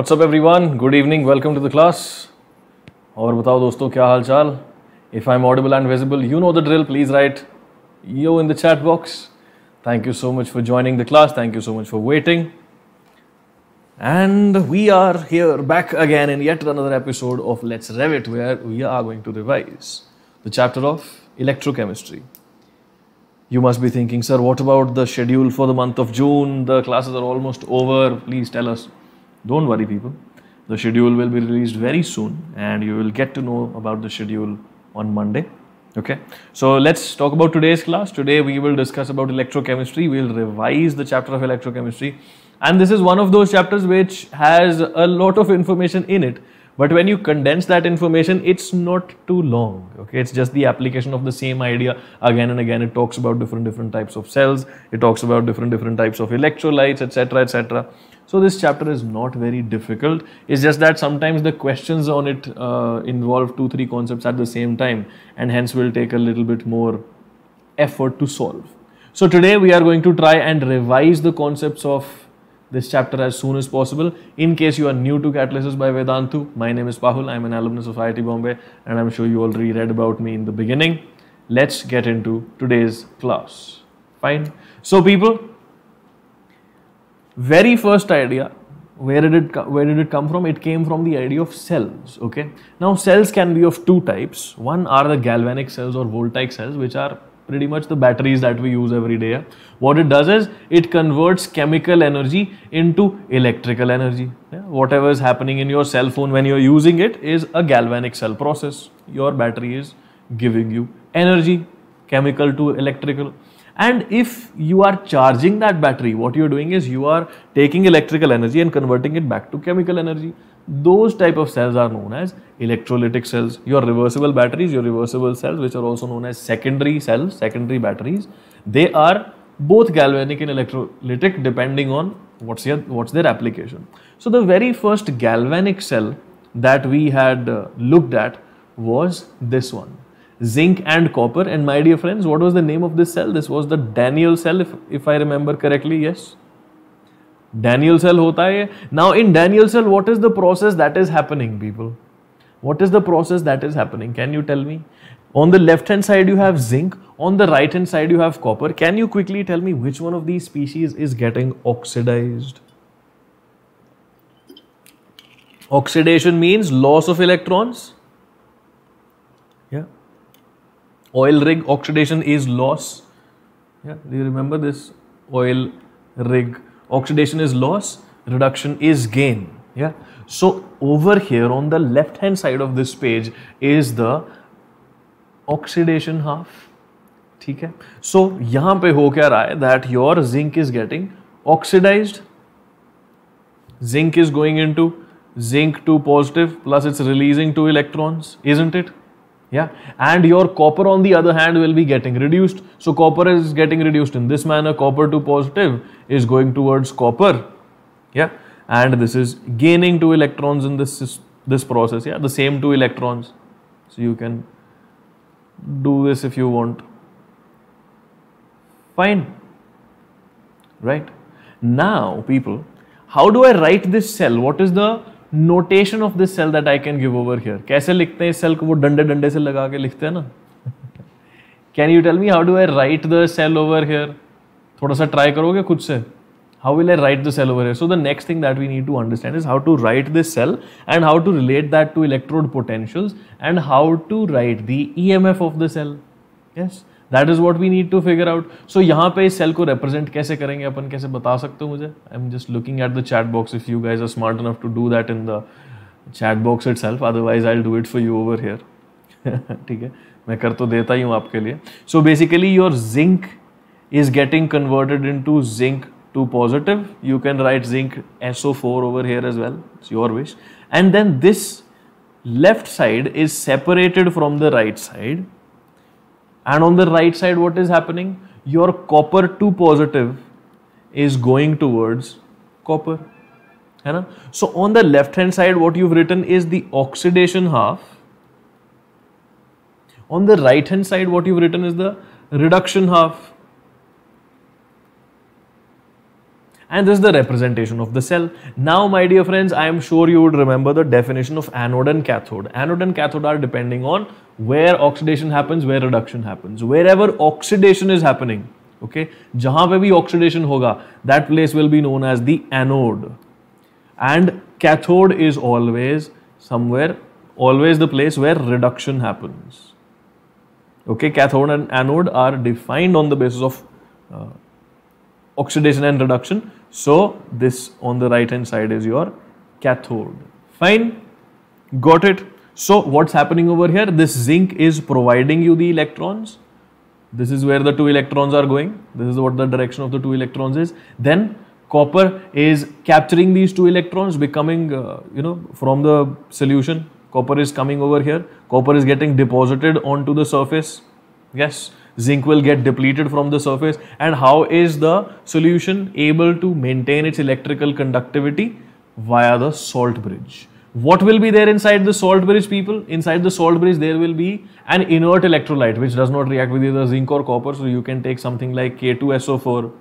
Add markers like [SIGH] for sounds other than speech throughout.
WhatsApp everyone good evening welcome to the class और बताओ दोस्तों क्या हाल चाल if I am audible and visible you know the drill please write yo in the chat box thank you so much for joining the class thank you so much for waiting And we are here back again in yet another episode of Let's Revit, where we are going to revise the chapter of electrochemistry. You must be thinking, sir, what about the schedule for the month of June? The classes are almost over. Please tell us don't worry people, the schedule will be released very soon and you will get to know about the schedule on Monday. Okay, so let's talk about today's class. Today we will discuss about electrochemistry. We will revise the chapter of electrochemistry and this is one of those chapters which has a lot of information in it but when you condense that information, it's not too long. Okay, it's just the application of the same idea again and again. It talks about different different types of cells. It talks about different different types of electrolytes, etc., etc. So this chapter is not very difficult. It's just that sometimes the questions on it uh, involve two, three concepts at the same time and hence will take a little bit more effort to solve. So today we are going to try and revise the concepts of this chapter as soon as possible. In case you are new to Catalysis by Vedantu, my name is Pahul. I'm an alumnus of IIT Bombay and I'm sure you already read about me in the beginning. Let's get into today's class. Fine. So people, very first idea where did it where did it come from it came from the idea of cells okay now cells can be of two types one are the galvanic cells or voltaic cells which are pretty much the batteries that we use every day. What it does is it converts chemical energy into electrical energy. Whatever is happening in your cell phone when you're using it is a galvanic cell process. Your battery is giving you energy, chemical to electrical. And if you are charging that battery, what you're doing is you are taking electrical energy and converting it back to chemical energy. Those type of cells are known as electrolytic cells. Your reversible batteries, your reversible cells, which are also known as secondary cells, secondary batteries, they are both galvanic and electrolytic depending on what's, your, what's their application. So the very first galvanic cell that we had uh, looked at was this one zinc and copper and my dear friends what was the name of this cell this was the daniel cell if, if i remember correctly yes Daniel cell hota hai. Now in Daniel cell, what is the process that is happening, people? What is the process that is happening? Can you tell me? On the left hand side, you have zinc. On the right hand side, you have copper. Can you quickly tell me which one of these species is getting oxidized? Oxidation means loss of electrons. Yeah. Oil rig oxidation is loss. Yeah. Do you remember this oil rig oxidation is loss reduction is gain yeah so over here on the left hand side of this page is the oxidation half theek so yahan pe ho kya that your zinc is getting oxidized zinc is going into zinc 2 positive plus it's releasing two electrons isn't it yeah and your copper on the other hand will be getting reduced so copper is getting reduced in this manner copper to positive is going towards copper yeah and this is gaining two electrons in this this process yeah the same two electrons so you can do this if you want fine right now people how do i write this cell what is the notation of this cell that I can give over here कैसे लिखते हैं इस cell को वो डंडे डंडे से लगा के लिखते हैं ना can you tell me how do I write the cell over here थोड़ा सा ट्राई करोगे खुद से how will I write the cell over here so the next thing that we need to understand is how to write this cell and how to relate that to electrode potential and how to write the E M F of the cell yes that is what we need to figure out so यहाँ पे इस cell को represent कैसे करेंगे अपन कैसे बता सकते हो मुझे I am just looking at the chat box if you guys are smart enough to do that in the chat box itself otherwise I do it for you over here ठीक है मैं कर तो देता ही हूँ आपके लिए so basically your zinc is getting converted into zinc two positive you can write zinc S O four over here as well it's your wish and then this left side is separated from the right side and on the right side, what is happening? Your copper 2 positive is going towards copper. है ना the left hand side, what you've written is the oxidation half. on the right hand side what you've written is the reduction half and this is the representation of the cell. Now my dear friends, I am sure you would remember the definition of anode and cathode. Anode and cathode are depending on where oxidation happens, where reduction happens. Wherever oxidation is happening, okay, जहाँ पे भी oxidation होगा, that place will be known as the anode. And cathode is always somewhere, always the place where reduction happens. Okay, cathode and anode are defined on the basis of uh, oxidation and reduction so this on the right hand side is your cathode. Fine. Got it. So what's happening over here? This zinc is providing you the electrons. This is where the two electrons are going. This is what the direction of the two electrons is. Then copper is capturing these two electrons becoming, uh, you know, from the solution. Copper is coming over here. Copper is getting deposited onto the surface. Yes zinc will get depleted from the surface and how is the solution able to maintain its electrical conductivity via the salt bridge. What will be there inside the salt bridge people? Inside the salt bridge there will be an inert electrolyte which does not react with either zinc or copper so you can take something like K2SO4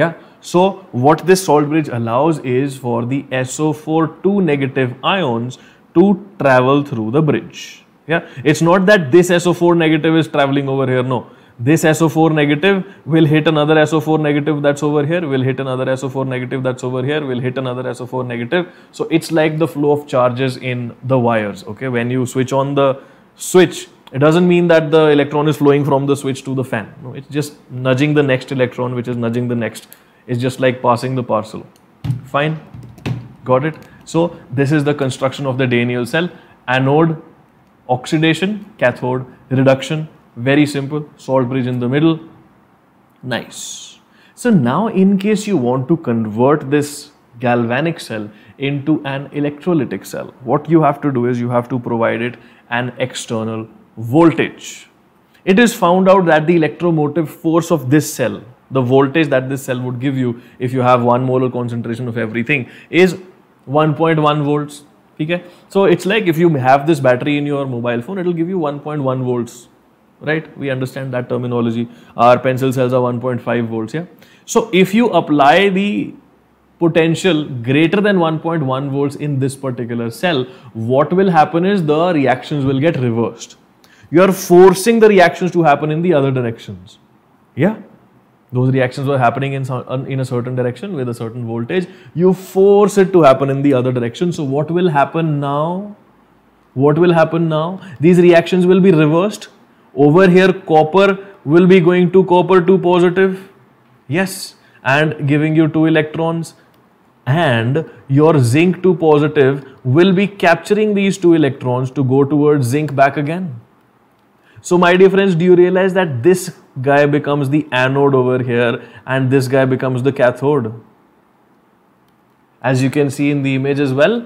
yeah so what this salt bridge allows is for the so 2 negative ions to travel through the bridge yeah, it's not that this SO4 negative is traveling over here. No, this SO4 negative will hit another SO4 negative that's over here, will hit another SO4 negative that's over here, will hit another SO4 negative. So it's like the flow of charges in the wires. Okay, when you switch on the switch, it doesn't mean that the electron is flowing from the switch to the fan. No, it's just nudging the next electron, which is nudging the next. It's just like passing the parcel. Fine, got it. So this is the construction of the Daniel cell. Anode Oxidation, cathode, reduction, very simple, salt bridge in the middle, nice. So now in case you want to convert this galvanic cell into an electrolytic cell, what you have to do is you have to provide it an external voltage. It is found out that the electromotive force of this cell, the voltage that this cell would give you if you have 1 molar concentration of everything is 1.1 volts Okay, so it's like if you have this battery in your mobile phone, it'll give you 1.1 volts, right we understand that terminology our pencil cells are 1.5 volts yeah so if you apply the potential greater than 1.1 volts in this particular cell what will happen is the reactions will get reversed you are forcing the reactions to happen in the other directions yeah those reactions were happening in, some, in a certain direction with a certain voltage. You force it to happen in the other direction. So what will happen now? What will happen now? These reactions will be reversed. Over here copper will be going to copper 2 positive. Yes. And giving you 2 electrons. And your zinc 2 positive will be capturing these 2 electrons to go towards zinc back again. So my dear friends, do you realize that this guy becomes the anode over here and this guy becomes the cathode. As you can see in the image as well,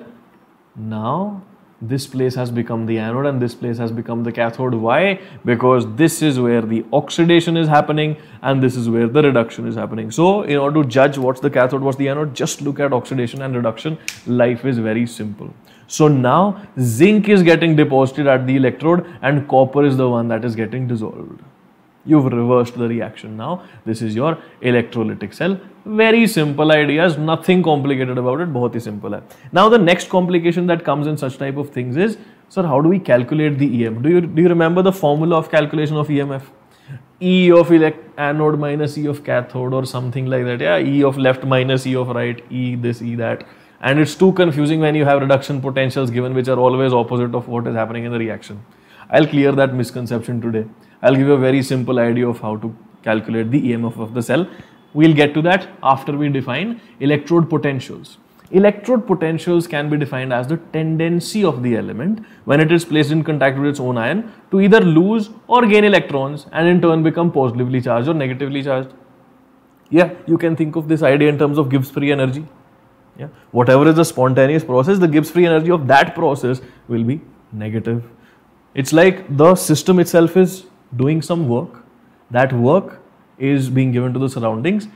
now this place has become the anode and this place has become the cathode. Why? Because this is where the oxidation is happening and this is where the reduction is happening. So in order to judge what's the cathode, what's the anode, just look at oxidation and reduction. Life is very simple. So now zinc is getting deposited at the electrode and copper is the one that is getting dissolved. You've reversed the reaction now. This is your electrolytic cell. Very simple ideas, nothing complicated about it, bahut hi simple hai. Now the next complication that comes in such type of things is, sir, how do we calculate the EM? Do you, do you remember the formula of calculation of EMF? E of anode minus E of cathode or something like that. Yeah, E of left minus E of right, E this, E that. And it's too confusing when you have reduction potentials given which are always opposite of what is happening in the reaction. I'll clear that misconception today. I'll give a very simple idea of how to calculate the EMF of the cell. We'll get to that after we define electrode potentials. Electrode potentials can be defined as the tendency of the element when it is placed in contact with its own ion to either lose or gain electrons and in turn become positively charged or negatively charged. Yeah, you can think of this idea in terms of Gibbs free energy. Yeah, whatever is the spontaneous process, the Gibbs free energy of that process will be negative it's like the system itself is doing some work. That work is being given to the surroundings.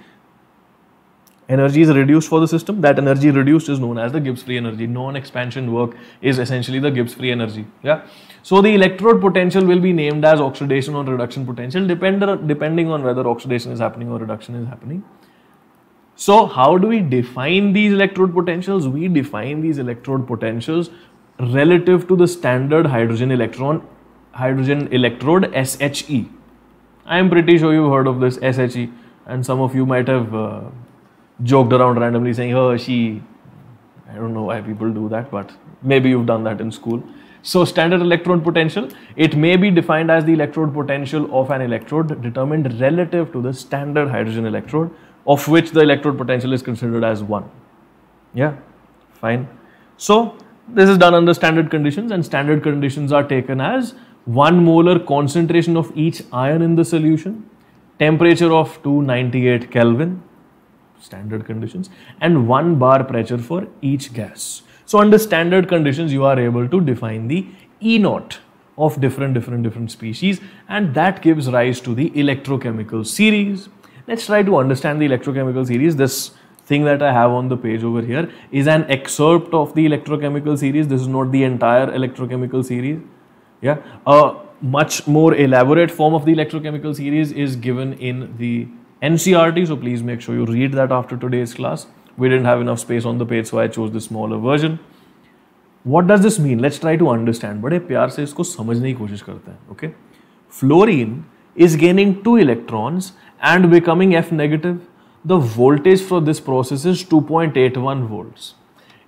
Energy is reduced for the system. That energy reduced is known as the Gibbs free energy. Non-expansion work is essentially the Gibbs free energy. Yeah. So the electrode potential will be named as oxidation or reduction potential depend, depending on whether oxidation is happening or reduction is happening. So how do we define these electrode potentials? We define these electrode potentials relative to the standard hydrogen electron hydrogen electrode SHE. I am pretty sure you've heard of this SHE and some of you might have uh, joked around randomly saying oh she I don't know why people do that but maybe you've done that in school. So standard electrode potential, it may be defined as the electrode potential of an electrode determined relative to the standard hydrogen electrode of which the electrode potential is considered as 1. Yeah, fine. So this is done under standard conditions and standard conditions are taken as 1 molar concentration of each ion in the solution, temperature of 298 Kelvin, standard conditions and 1 bar pressure for each gas. So under standard conditions you are able to define the E naught of different different different species and that gives rise to the electrochemical series. Let's try to understand the electrochemical series. This thing that I have on the page over here is an excerpt of the electrochemical series. This is not the entire electrochemical series. Yeah, a much more elaborate form of the electrochemical series is given in the NCRT. So please make sure you read that after today's class. We didn't have enough space on the page, so I chose the smaller version. What does this mean? Let's try to understand. But प्यार से इसको समझने की कोशिश करते हैं, okay? Fluorine is gaining two electrons and becoming F negative the voltage for this process is 2.81 volts.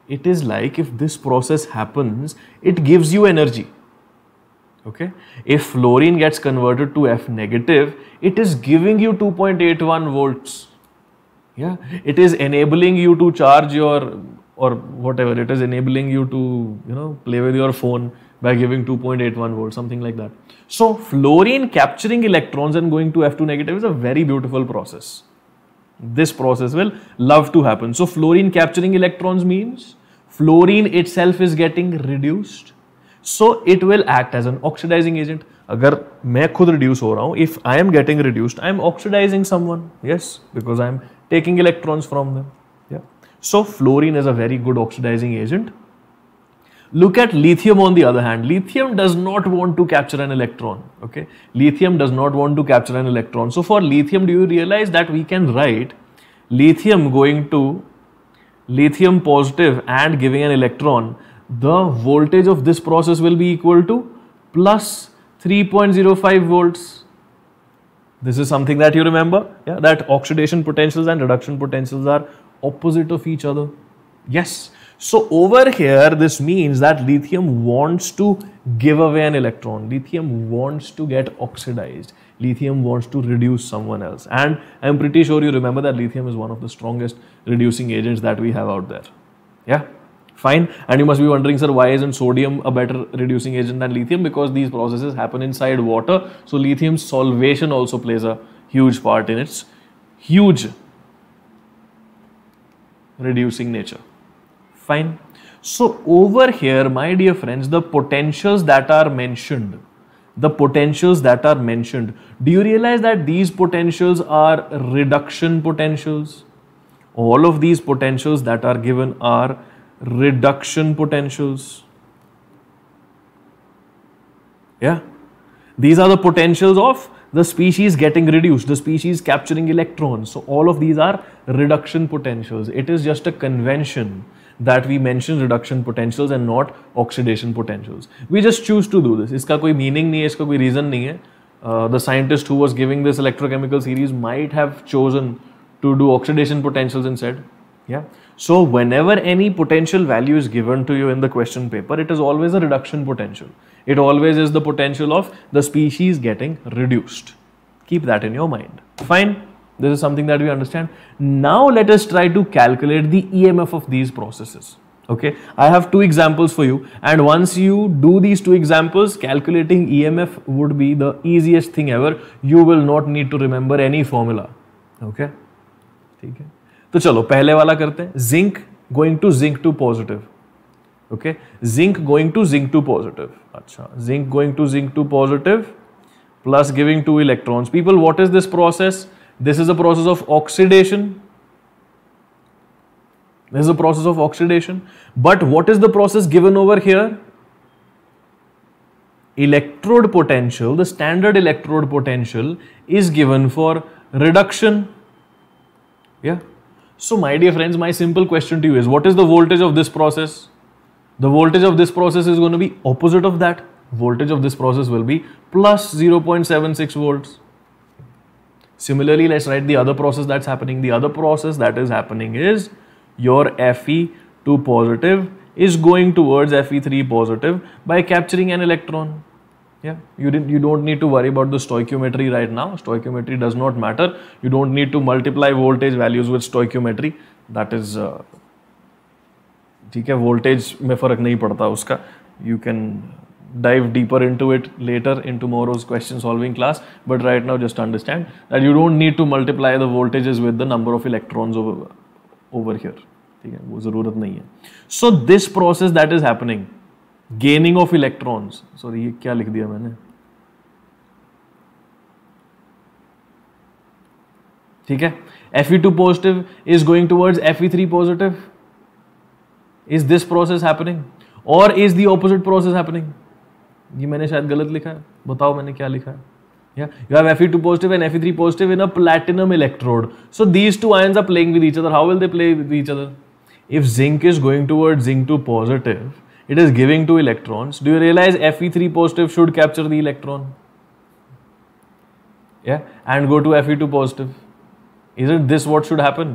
It is like if this process happens, it gives you energy. Okay. If fluorine gets converted to F negative, it is giving you 2.81 volts. Yeah. It is enabling you to charge your or whatever. It is enabling you to, you know, play with your phone by giving 2.81 volts, something like that. So fluorine capturing electrons and going to F2 negative is a very beautiful process. This process will love to happen. So fluorine capturing electrons means fluorine itself is getting reduced. So it will act as an oxidizing agent. अगर मैं खुद reduce हो रहा हूँ if I am getting reduced, I am oxidizing someone. Yes, because I am taking electrons from them. Yeah. So fluorine is a very good oxidizing agent. Look at lithium on the other hand. Lithium does not want to capture an electron. Okay, Lithium does not want to capture an electron. So for lithium, do you realize that we can write lithium going to lithium positive and giving an electron, the voltage of this process will be equal to plus 3.05 volts. This is something that you remember, yeah, that oxidation potentials and reduction potentials are opposite of each other. Yes. So over here, this means that lithium wants to give away an electron. Lithium wants to get oxidized. Lithium wants to reduce someone else. And I'm pretty sure you remember that lithium is one of the strongest reducing agents that we have out there. Yeah, fine. And you must be wondering, sir, why isn't sodium a better reducing agent than lithium? Because these processes happen inside water. So lithium solvation also plays a huge part in its huge reducing nature fine so over here my dear friends the potentials that are mentioned the potentials that are mentioned do you realize that these potentials are reduction potentials all of these potentials that are given are reduction potentials yeah these are the potentials of the species getting reduced, the species capturing electrons. So all of these are reduction potentials. It is just a convention that we mention reduction potentials and not oxidation potentials. We just choose to do this. Iska koi meaning नहीं है इसका कोई reason Uh, the scientist who was giving this electrochemical series might have chosen to do oxidation potentials instead. Yeah. So whenever any potential value is given to you in the question paper, it is always a reduction potential. It always is the potential of the species getting reduced. Keep that in your mind. Fine. This is something that we understand. Now let us try to calculate the EMF of these processes. Okay, I have two examples for you and once you do these two examples, calculating EMF would be the easiest thing ever. You will not need to remember any formula. Okay, ठीक है तो चलो पहले वाला करते हैं Zinc going to zinc two positive okay zinc going to zinc two positive अच्छा zinc going to zinc two positive plus giving two electrons people this is a process of oxidation. This is a process of oxidation. But what is the process given over here? Electrode potential, the standard electrode potential is given for reduction. Yeah. So my dear friends, my simple question to you is what is the voltage of this process? The voltage of this process is going to be opposite of that. Voltage of this process will be plus 0.76 volts. Similarly, let's write the other process that's happening. The other process that is happening is your Fe2 positive is going towards Fe3 positive by capturing an electron. Yeah, you didn't. You don't need to worry about the stoichiometry right now. Stoichiometry does not matter. You don't need to multiply voltage values with stoichiometry. That is, uh, ठीक voltage You can dive deeper into it later in tomorrow's question solving class. But right now, just understand that you don't need to multiply the voltages with the number of electrons over, over here. So, this process that is happening, gaining of electrons. Sorry, kya likh diya maine? Fe2 positive is going towards Fe3 positive. Is this process happening? Or is the opposite process happening? ये मैंने शायद गलत लिखा है बताओ मैंने क्या लिखा है platinum electrode so these two ions are playing with each other how will they play with each other if zinc is going toward zinc two positive it is giving two electrons do you realise F E three positive should capture the electron and go to F E two positive is it this what should happen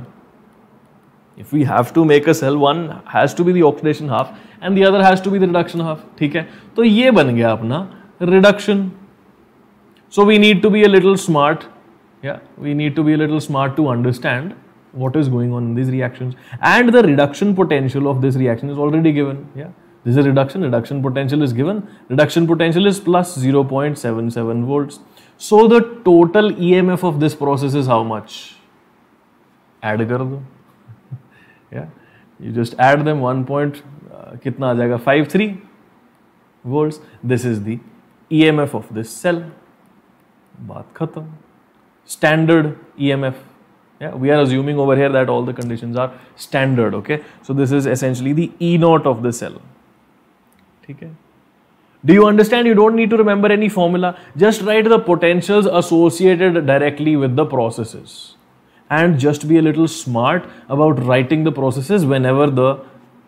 if we have to make a cell one has to be the oxidation half and the other has to be the reduction half ठीक है तो ये बन गया अपना reduction so we need to be a little smart yeah we need to be a little smart to understand what is going on in these reactions and the reduction potential of this reaction is already given yeah this is a reduction reduction potential is given reduction potential is plus 0.77 volts so the total emf of this process is how much add kar do yeah you just add them one point uh, kitna aa jayega 53 volts this is the emf of this cell baat khatam standard emf yeah we are assuming over here that all the conditions are standard okay so this is essentially the e naught of the cell theek hai do you understand? You don't need to remember any formula. Just write the potentials associated directly with the processes and just be a little smart about writing the processes whenever the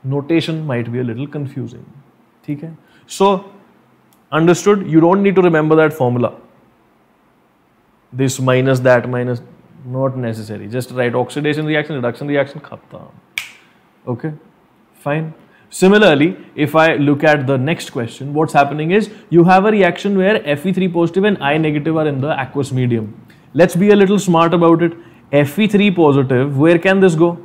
notation might be a little confusing. Okay? So, understood? You don't need to remember that formula. This minus that minus, not necessary. Just write oxidation reaction, reduction reaction, khatam. Okay? Fine. Similarly, if I look at the next question, what's happening is you have a reaction where Fe3 positive and I negative are in the aqueous medium. Let's be a little smart about it. Fe3 positive, where can this go?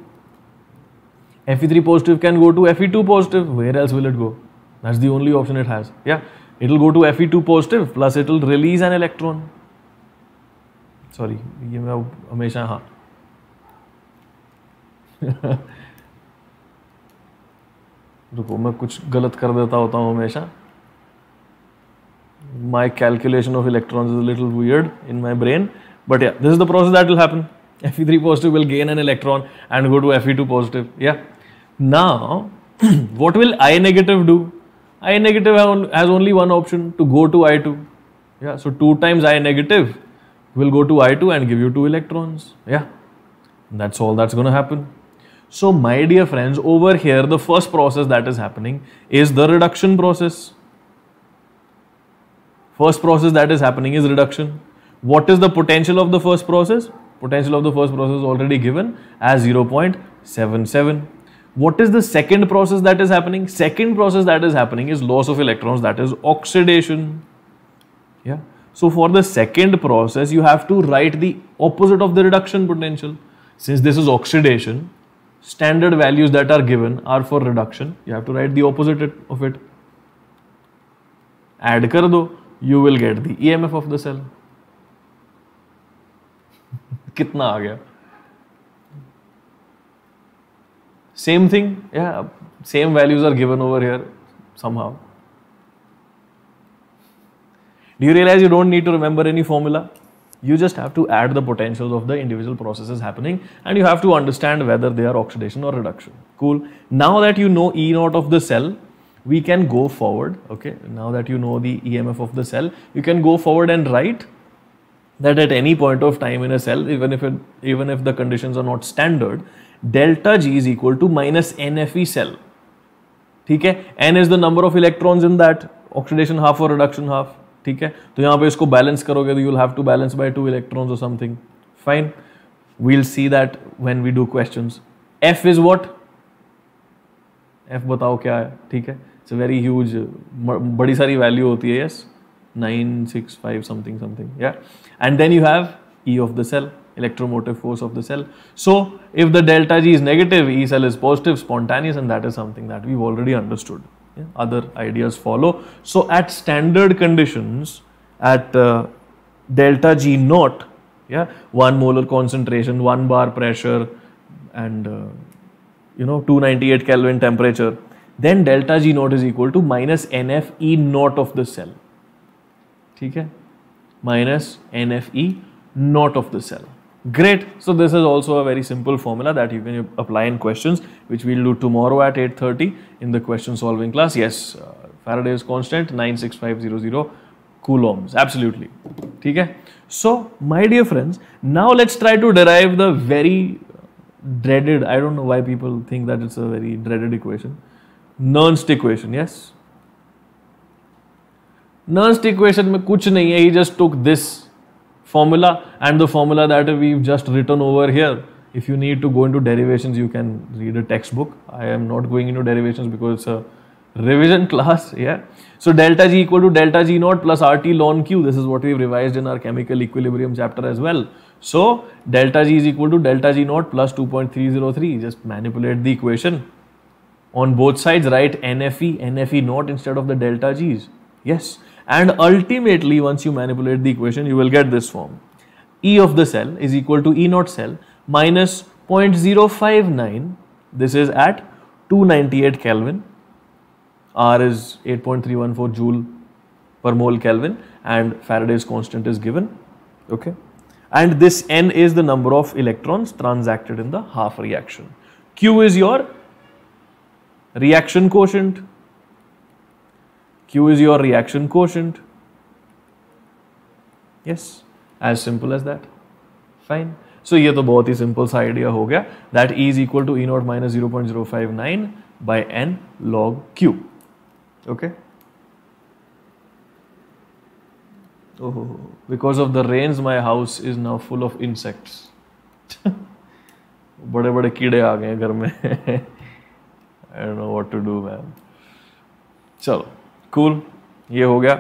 Fe3 positive can go to Fe2 positive, where else will it go? That's the only option it has. Yeah, it will go to Fe2 positive plus it will release an electron. Sorry, ये मैं हमेशा हाँ रुको मैं कुछ गलत कर देता होता हूँ हमेशा my calculation of electrons is a little weird in my brain but yeah this is the process that will happen Fe3 positive will gain an electron and go to Fe2 positive. Yeah. Now, [CLEARS THROAT] what will I negative do? I negative has only one option to go to I2. Yeah. So, 2 times I negative will go to I2 and give you 2 electrons. Yeah. That's all that's going to happen. So, my dear friends, over here the first process that is happening is the reduction process. First process that is happening is reduction. What is the potential of the first process? Potential of the first process already given as 0.77. What is the second process that is happening? Second process that is happening is loss of electrons, that is oxidation. Yeah. So for the second process, you have to write the opposite of the reduction potential. Since this is oxidation, standard values that are given are for reduction. You have to write the opposite of it. Add kar do, you will get the EMF of the cell same thing yeah same values are given over here somehow do you realize you don't need to remember any formula you just have to add the potentials of the individual processes happening and you have to understand whether they are oxidation or reduction cool now that you know e naught of the cell we can go forward okay now that you know the emf of the cell you can go forward and write that at any point of time in a cell, even if it, even if the conditions are not standard, delta G is equal to minus NFE cell. ठीक है N is the number of electrons in that oxidation half or reduction half. ठीक है तो यहाँ पे इसको balance करोगे तो you'll have to balance by two electrons or something. Fine. We'll see that when we do questions. F is what? F बताओ क्या है ठीक है इट्स वेरी ह्यूज बड़ी सारी वैल्यू होती है yes yes? 965 something something yeah and then you have E of the cell electromotive force of the cell. So if the delta G is negative E cell is positive spontaneous and that is something that we've already understood yeah? other ideas follow. So at standard conditions at uh, delta G naught yeah 1 molar concentration 1 bar pressure and uh, you know 298 Kelvin temperature then delta G naught is equal to minus NF E naught of the cell ठीक है minus NFE not of the cell. Great. So this is also a very simple formula that you can apply in questions, which we'll do tomorrow at 8.30 in the question solving class. Yes, uh, Faraday's constant 96500 coulombs. Absolutely. Okay. So my dear friends, now let's try to derive the very dreaded, I don't know why people think that it's a very dreaded equation, Nernst equation. Yes, Nernst equation में कुछ नहीं है ही just took this formula and the formula that we just written over here if you need to go into derivation you can read a textbook I am not going into derivation because it's a revision class या so delta G equal to delta G naught plus R T ln Q this is what you revise in are chemical equilibrium chapter as well so delta G is equal to delta G naught plus two point three zero three just manipulate the equation on both side right N F E N F E naught instead of the delta G is yes and ultimately once you manipulate the equation you will get this form E of the cell is equal to E naught cell minus 0.059 this is at 298 Kelvin R is 8.314 joule per mole Kelvin and Faraday's constant is given okay and this N is the number of electrons transacted in the half reaction Q is your reaction quotient Q is your reaction quotient. Yes, as simple as that. Fine. So ये तो बहुत ही simple सा idea हो गया that E is equal to E naught minus 0.059 by N log Q. Okay. Oh, because of the rains, my house is now full of insects. बड़े बड़े कीड़े आ गए घर में I don't know what to do ma'am चलो cool ye ho gaya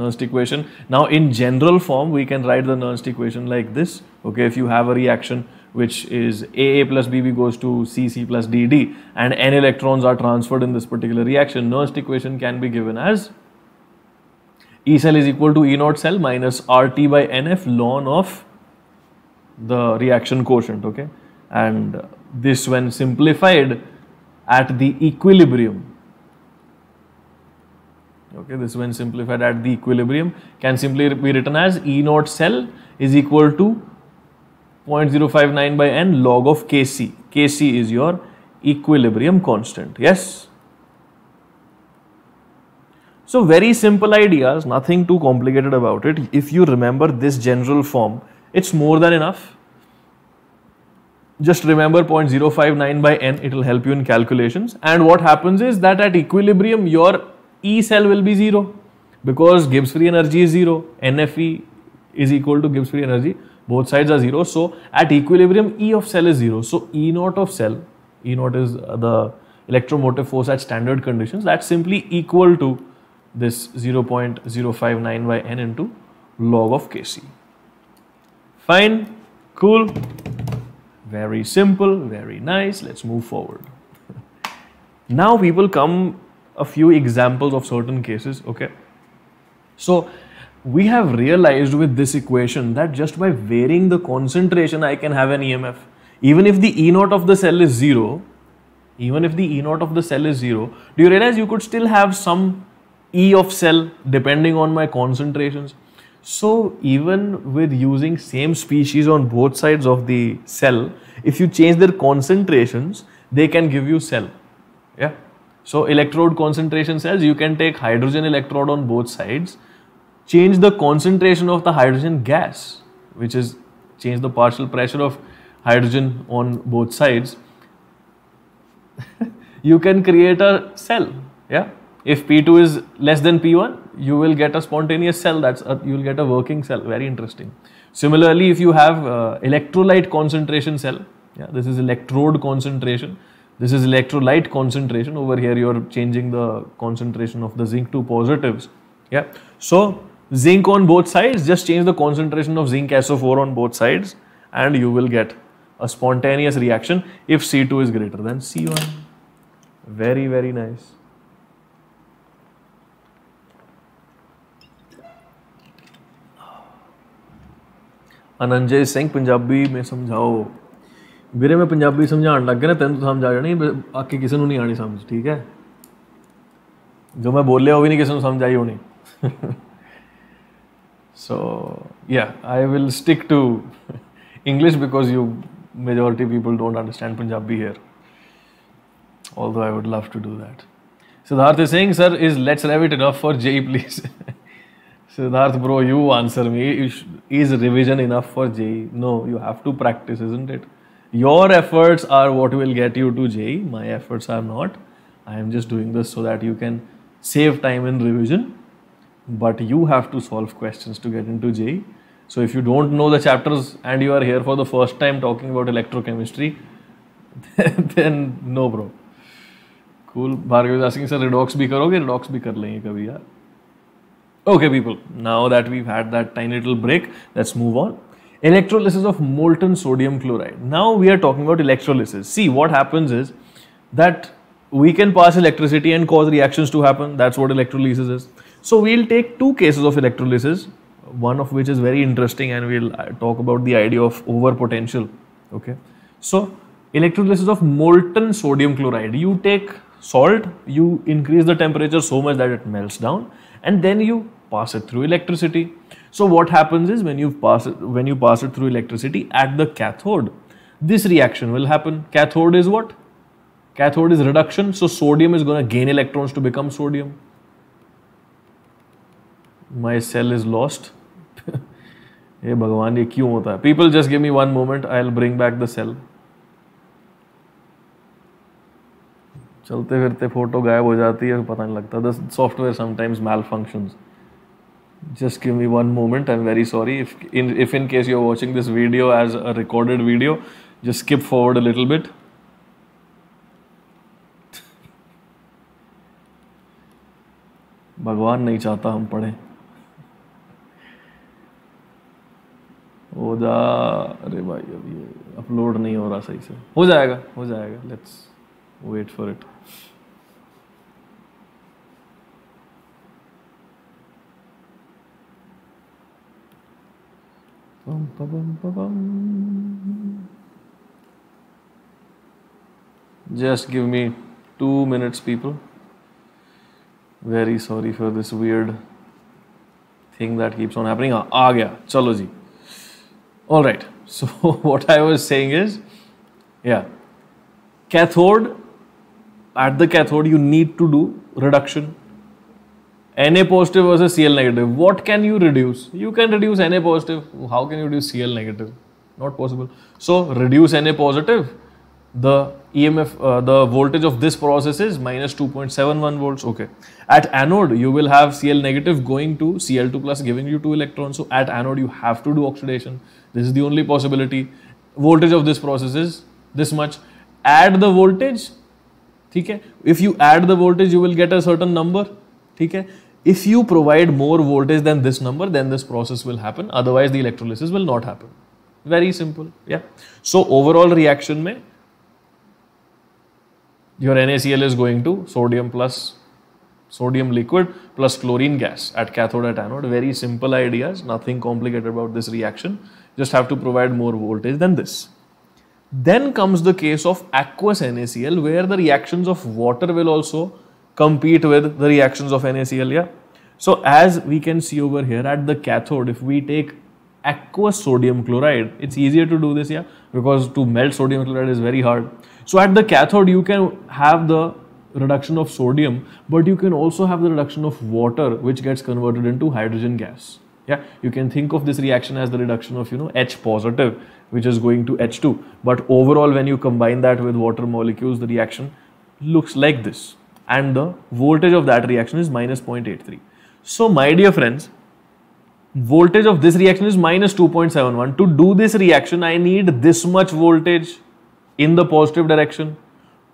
Nernst equation now in general form we can write the Nernst equation like this okay if you have a reaction which is AA plus BB goes to CC plus DD and n electrons are transferred in this particular reaction Nernst equation can be given as E cell is equal to E naught cell minus RT by NF ln of the reaction quotient okay and this when simplified at the equilibrium okay this when simplified at the equilibrium can simply be written as E naught cell is equal to 0.059 by n log of Kc. Kc is your equilibrium constant, yes. So very simple ideas, nothing too complicated about it. If you remember this general form, it's more than enough. Just remember 0.059 by n, it will help you in calculations. And what happens is that at equilibrium, your E cell will be 0 because Gibbs free energy is 0, NFE is equal to Gibbs free energy, both sides are 0. So, at equilibrium E of cell is 0. So, E naught of cell, E naught is the electromotive force at standard conditions that's simply equal to this 0.059 by n into log of Kc. Fine, cool, very simple, very nice. Let's move forward. [LAUGHS] now people come a few examples of certain cases, okay? So we have realized with this equation that just by varying the concentration, I can have an EMF. Even if the E naught of the cell is zero, even if the E naught of the cell is zero, do you realize you could still have some E of cell depending on my concentrations? So even with using same species on both sides of the cell, if you change their concentrations, they can give you cell. Yeah. So electrode concentration cells, you can take hydrogen electrode on both sides, change the concentration of the hydrogen gas, which is change the partial pressure of hydrogen on both sides. [LAUGHS] you can create a cell, yeah. If P2 is less than P1, you will get a spontaneous cell. That's a, you will get a working cell. Very interesting. Similarly, if you have uh, electrolyte concentration cell, yeah, this is electrode concentration this is electrolyte concentration. Over here, you are changing the concentration of the zinc to positives. Yeah. So, zinc on both sides, just change the concentration of zinc SO4 on both sides and you will get a spontaneous reaction if C2 is greater than C1. Very, very nice. Ananjay Singh, Punjabi. में समझाओ ਵੀਰੇ ਮੈਂ ਪੰਜਾਬੀ ਸਮਝਾਉਣ ਲੱਗ ਗਿਆ ਨਾ ਤੈਨੂੰ ਸਮਝ ਆ ਜਾਣੀ ਆਕੇ ਕਿਸੇ ਨੂੰ ਨਹੀਂ ਆਣੀ ਸਮਝ ਠੀਕ ਹੈ ਜੋ ਮੈਂ ਬੋਲਿਆ ਉਹ ਵੀ ਨਹੀਂ ਕਿਸੇ ਨੂੰ ਸਮਝ ਆਈ ਹੋਣੀ so yeah i will stick to english because you majority people don't understand punjabi here although i would love to do that siddharth is saying sir is let's rev it enough for j please siddharth bro you answer me is revision enough for j no you have to practice isn't it Your efforts are what will get you to JE. My efforts are not. I am just doing this so that you can save time in revision. But you have to solve questions to get into JE. So if you don't know the chapters and you are here for the first time talking about electrochemistry, [LAUGHS] then no bro. Cool. Bhargav is asking, sir, redox bhi karoge? Redox bhi kar lenge kabhi yaar. Okay people, now that we've had that tiny little break, let's move on electrolysis of molten sodium chloride. Now we are talking about electrolysis. See what happens is that we can pass electricity and cause reactions to happen. That's what electrolysis is. So we'll take two cases of electrolysis, one of which is very interesting and we'll uh, talk about the idea of over potential. Okay. So electrolysis of molten sodium chloride. You take salt, you increase the temperature so much that it melts down and then you pass it through electricity. So what happens is when you pass it, when you pass it through electricity at the cathode, this reaction will happen. Cathode is what? Cathode is reduction. So sodium is going to gain electrons to become sodium. My cell is lost. [LAUGHS] hey Bhagwan, ye kyun hota hai? People just give me one moment. I'll bring back the cell. चलते फिरते photo गायब हो जाती है पता नहीं लगता the software sometimes malfunctions just give me one moment i'm very sorry if in if in case you're watching this video as a recorded video just skip forward a little bit भगवान नहीं चाहता हम पढ़ें हो जा अरे भाई अब ये अपलोड नहीं हो रहा सही से हो जाएगा हो जाएगा let's wait for it Bum, ba, bum, ba, bum. Just give me two minutes, people. Very sorry for this weird thing that keeps on happening. Ah, aa Chalo ji. All right. [LAUGHS] So what I was saying is, yeah, cathode. At the cathode, you need to do reduction Na positive versus Cl negative. What can you reduce? You can reduce Na positive. How can you reduce Cl negative? Not possible. So reduce Na positive. The EMF, uh, the voltage of this process is minus 2.71 volts. Okay. At anode, you will have Cl negative going to Cl2 plus giving you two electrons. So at anode, you have to do oxidation. This is the only possibility. Voltage of this process is this much. Add the voltage. Okay. If you add the voltage, you will get a certain number. Okay. If you provide more voltage than this number, then this process will happen. Otherwise, the electrolysis will not happen. Very simple. Yeah. So, overall reaction may your NaCl is going to sodium plus sodium liquid plus chlorine gas at cathode at anode. Very simple ideas, nothing complicated about this reaction. Just have to provide more voltage than this. Then comes the case of aqueous NaCl where the reactions of water will also compete with the reactions of NaCl. Yeah? So as we can see over here at the cathode, if we take aqueous sodium chloride, it's easier to do this, yeah, because to melt sodium chloride is very hard. So at the cathode, you can have the reduction of sodium, but you can also have the reduction of water, which gets converted into hydrogen gas. Yeah, you can think of this reaction as the reduction of, you know, H positive, which is going to H2. But overall, when you combine that with water molecules, the reaction looks like this and the voltage of that reaction is minus 0.83. So my dear friends, voltage of this reaction is minus 2.71. To do this reaction, I need this much voltage in the positive direction.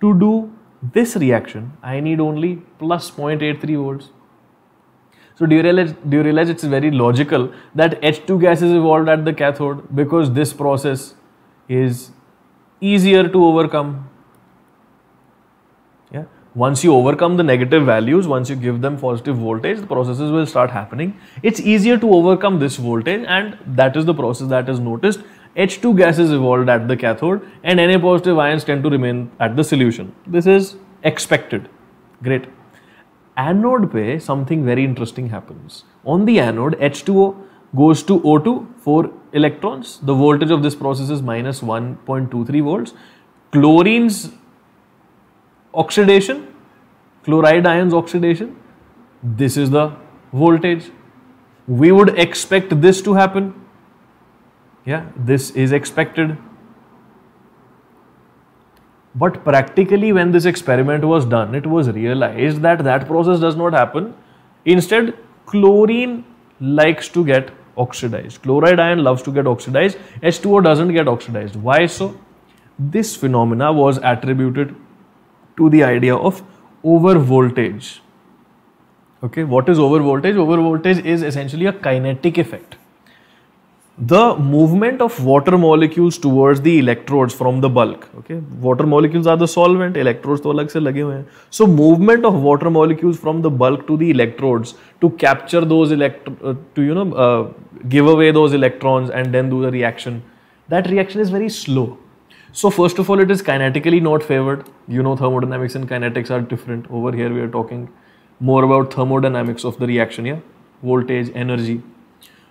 To do this reaction, I need only plus 0.83 volts. So do you, realize, do you realize it's very logical that H2 gas is evolved at the cathode because this process is easier to overcome once you overcome the negative values, once you give them positive voltage, the processes will start happening. It's easier to overcome this voltage and that is the process that is noticed. H2 gas is evolved at the cathode and Na positive ions tend to remain at the solution. This is expected. Great. Anode pe something very interesting happens. On the anode, H2O goes to O2, 4 electrons. The voltage of this process is minus 1.23 volts. Chlorines oxidation, chloride ions oxidation, this is the voltage. We would expect this to happen. Yeah, this is expected. But practically when this experiment was done, it was realized that that process does not happen. Instead, chlorine likes to get oxidized. Chloride ion loves to get oxidized. H2O doesn't get oxidized. Why so? This phenomena was attributed to the idea of over voltage. Okay, what is over voltage? Over voltage is essentially a kinetic effect. The movement of water molecules towards the electrodes from the bulk. Okay, water molecules are the solvent, electrodes to alag se lage So movement of water molecules from the bulk to the electrodes to capture those electro uh, to you know uh, give away those electrons and then do the reaction. That reaction is very slow so first of all, it is kinetically not favored. You know thermodynamics and kinetics are different. Over here we are talking more about thermodynamics of the reaction here, yeah? voltage, energy.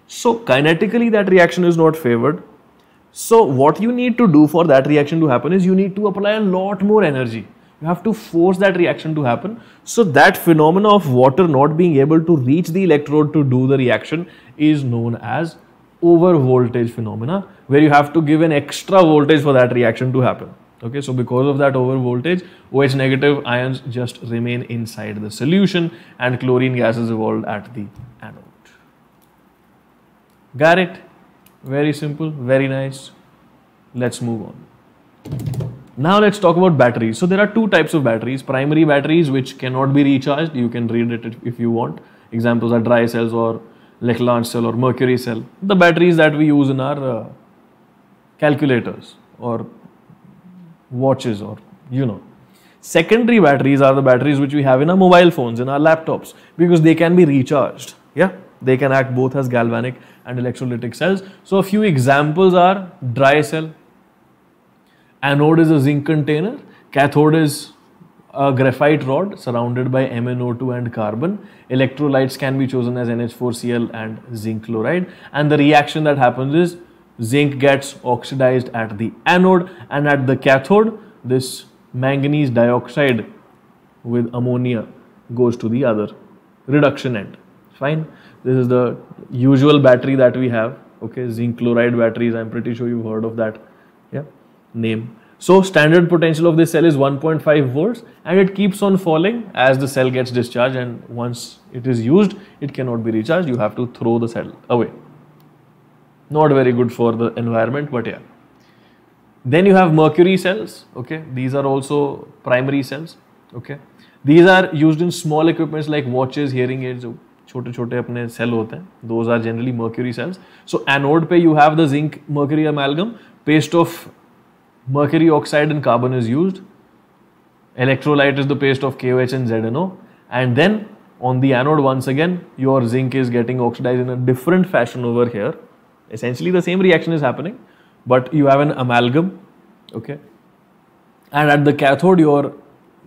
So kinetically that reaction is not favored. So what you need to do for that reaction to happen is you need to apply a lot more energy. You have to force that reaction to happen. So that phenomena of water not being able to reach the electrode to do the reaction is known as over voltage phenomena where you have to give an extra voltage for that reaction to happen. Okay, so because of that over voltage, OH negative ions just remain inside the solution and chlorine gas is evolved at the anode. Got it? Very simple, very nice. Let's move on. Now let's talk about batteries. So there are two types of batteries, primary batteries which cannot be recharged. You can read it if you want. Examples are dry cells or like Lagrange cell or mercury cell, the batteries that we use in our uh, calculators or watches or you know. Secondary batteries are the batteries which we have in our mobile phones, in our laptops because they can be recharged. Yeah, they can act both as galvanic and electrolytic cells. So a few examples are dry cell, anode is a zinc container, cathode is a graphite rod surrounded by MnO2 and carbon. Electrolytes can be chosen as NH4Cl and zinc chloride. And the reaction that happens is zinc gets oxidized at the anode and at the cathode, this manganese dioxide with ammonia goes to the other reduction end. Fine. This is the usual battery that we have. Okay, zinc chloride batteries. I'm pretty sure you've heard of that. Yeah, name so standard potential of this cell is 1.5 volts and it keeps on falling as the cell gets discharged and once it is used, it cannot be recharged. You have to throw the cell away. Not very good for the environment, but yeah. Then you have mercury cells, okay. These are also primary cells, okay. These are used in small equipments like watches, hearing aids, छोटे छोटे अपने cell होते हैं are generally mercury cells. So anode anode you have the zinc mercury amalgam paste of Mercury oxide and carbon is used. Electrolyte is the paste of KOH and ZNO. And then on the anode once again, your zinc is getting oxidized in a different fashion over here. Essentially the same reaction is happening, but you have an amalgam, okay? And at the cathode, your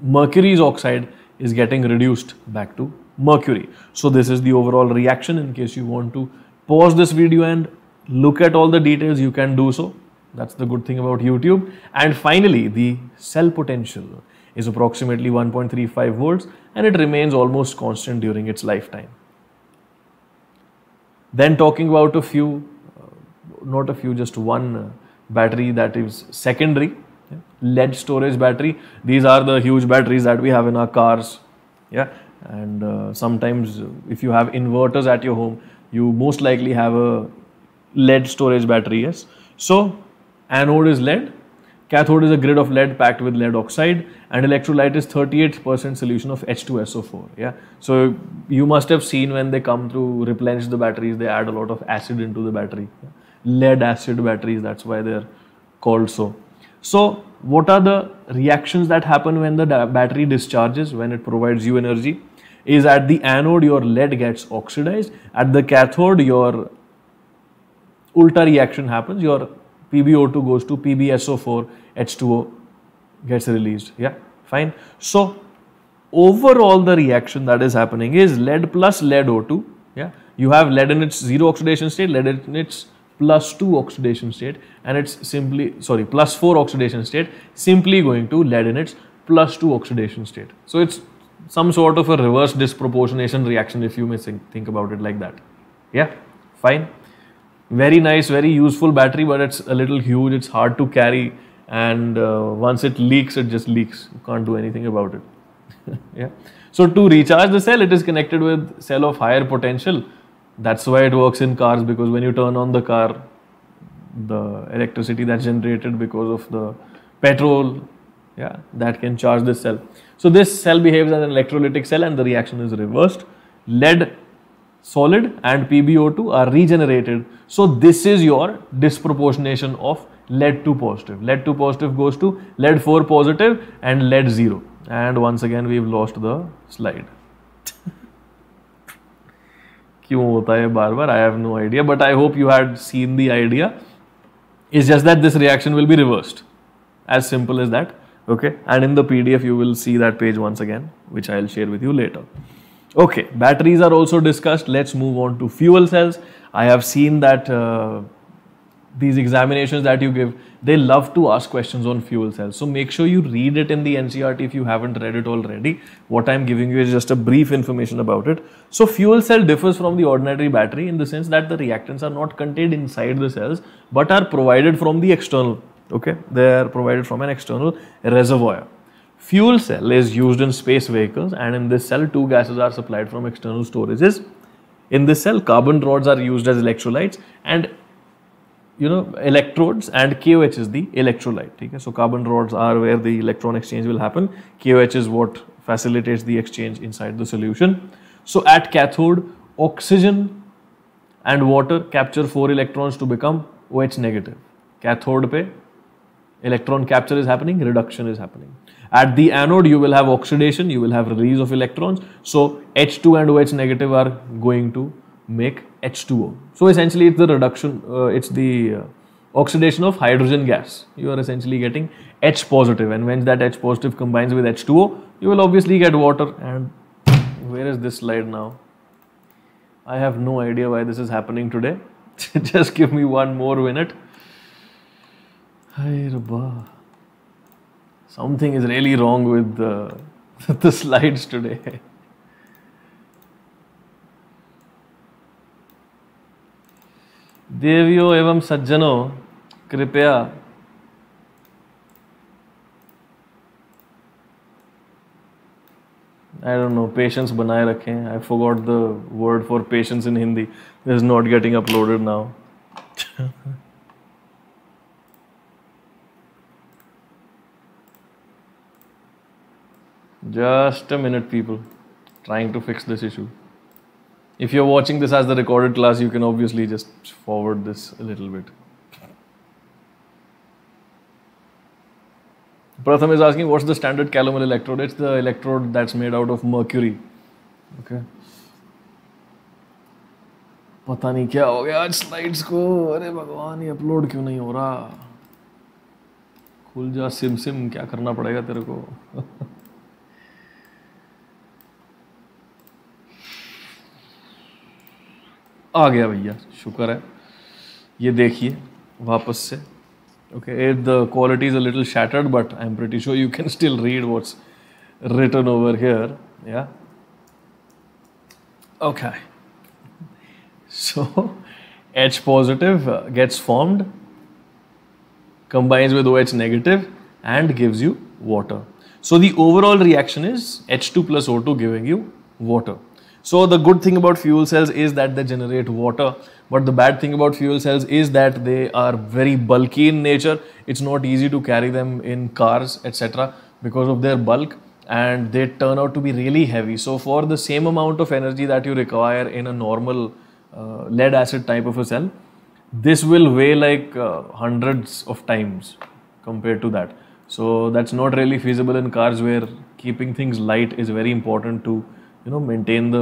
mercury's oxide is getting reduced back to mercury. So this is the overall reaction in case you want to pause this video and look at all the details you can do so. That's the good thing about YouTube. And finally, the cell potential is approximately 1.35 volts and it remains almost constant during its lifetime. Then talking about a few, uh, not a few, just one uh, battery that is secondary, yeah. lead storage battery. These are the huge batteries that we have in our cars. Yeah, and uh, sometimes uh, if you have inverters at your home, you most likely have a lead storage battery. Yes, so Anode is lead, cathode is a grid of lead packed with lead oxide, and electrolyte is 38% solution of H2SO4. Yeah, so you must have seen when they come to replenish the batteries, they add a lot of acid into the battery, yeah? lead acid batteries. That's why they're called so. So what are the reactions that happen when the battery discharges when it provides you energy? Is at the anode your lead gets oxidized, at the cathode your ultra reaction happens, your PbO2 goes to PbSO4, H2O gets released. Yeah, fine. So overall the reaction that is happening is lead plus lead O2. Yeah, you have lead in its zero oxidation state, lead in its plus 2 oxidation state and it's simply sorry plus 4 oxidation state simply going to lead in its plus 2 oxidation state. So it's some sort of a reverse disproportionation reaction if you may think about it like that. Yeah, fine very nice, very useful battery, but it's a little huge, it's hard to carry and uh, once it leaks, it just leaks, you can't do anything about it. [LAUGHS] yeah. So to recharge the cell, it is connected with cell of higher potential. That's why it works in cars because when you turn on the car, the electricity that's generated because of the petrol, yeah, that can charge this cell. So this cell behaves as an electrolytic cell and the reaction is reversed. Lead solid and PbO2 are regenerated. So this is your disproportionation of lead 2 positive. Lead 2 positive goes to lead 4 positive and lead 0. And once again we've lost the slide. [LAUGHS] I have no idea but I hope you idea seen the idea. It's just that this reaction will be reversed. As simple As that. okay and in the pdf you will see that page once again which i'll share with you later Okay, batteries are also discussed. Let's move on to fuel cells. I have seen that uh, these examinations that you give, they love to ask questions on fuel cells. So make sure you read it in the NCRT if you haven't read it already. What I'm giving you is just a brief information about it. So fuel cell differs from the ordinary battery in the sense that the reactants are not contained inside the cells but are provided from the external. Okay, they are provided from an external reservoir fuel cell is used in space vehicles and in this cell two gases are supplied from external storages. In this cell carbon rods are used as electrolytes and you know electrodes and KOH is the electrolyte. Okay? So carbon rods are where the electron exchange will happen. KOH is what facilitates the exchange inside the solution. So at cathode oxygen and water capture 4 electrons to become OH negative. Cathode pe electron capture is happening, reduction is happening. At the anode, you will have oxidation, you will have release of electrons. So H2 and OH negative are going to make H2O. So essentially, it's the reduction, uh, it's the uh, oxidation of hydrogen gas. You are essentially getting H positive, and when that H positive combines with H2O, you will obviously get water. And where is this slide now? I have no idea why this is happening today. [LAUGHS] Just give me one more minute. Hai Something is really wrong with the [LAUGHS] slides today. Devyo evam सज्जनों kripya. I don't know, patience बनाए रखें. I forgot the word for patience in Hindi. It is not getting uploaded now. [LAUGHS] Just a minute, people. Trying to fix this issue. If you're watching this as the recorded class, you can obviously just forward this a little bit. Pratham is asking, what's the standard calomel electrode? It's the electrode that's made out of mercury. Okay. पता नहीं क्या हो गया आज slides को अरे भगवान ये अपलोड क्यों नहीं हो रहा खुल जा सिम सिम क्या करना पड़ेगा तेरे को [LAUGHS] आ गया भैया शुक्र है ये देखिए वापस से okay the quality is a little shattered but I am pretty sure you can still read what's written over here या okay so H positive gets formed combines with O H negative and gives you water so the overall reaction is H two plus O two giving you water So the good thing about fuel cells is that they generate water. But the bad thing about fuel cells is that they are very bulky in nature. It's not easy to carry them in cars, etc. because of their bulk and they turn out to be really heavy. So for the same amount of energy that you require in a normal uh, lead acid type of a cell, this will weigh like uh, hundreds of times compared to that. So that's not really feasible in cars where keeping things light is very important to you know maintain the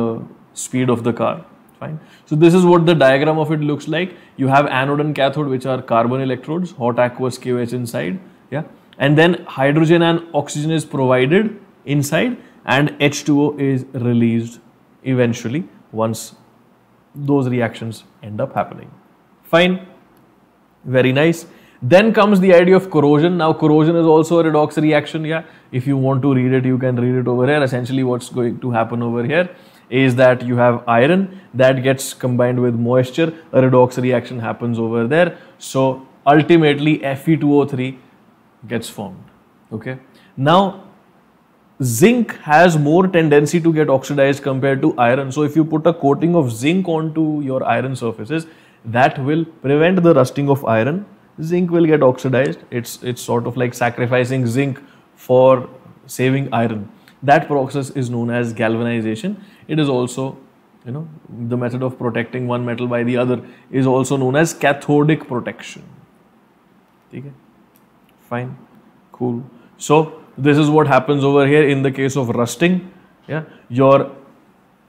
speed of the car fine so this is what the diagram of it looks like you have anode and cathode which are carbon electrodes hot aqueous KOH inside yeah and then hydrogen and oxygen is provided inside and H2O is released eventually once those reactions end up happening fine very nice then comes the idea of corrosion. Now, corrosion is also a redox reaction. Yeah, if you want to read it, you can read it over here. Essentially, what's going to happen over here is that you have iron that gets combined with moisture. A redox reaction happens over there. So, ultimately, Fe2O3 gets formed. Okay. Now, zinc has more tendency to get oxidized compared to iron. So, if you put a coating of zinc onto your iron surfaces, that will prevent the rusting of iron zinc will get oxidized. It's, it's sort of like sacrificing zinc for saving iron. That process is known as galvanization. It is also, you know, the method of protecting one metal by the other is also known as cathodic protection. Okay? Fine, cool. So, this is what happens over here in the case of rusting. Yeah, your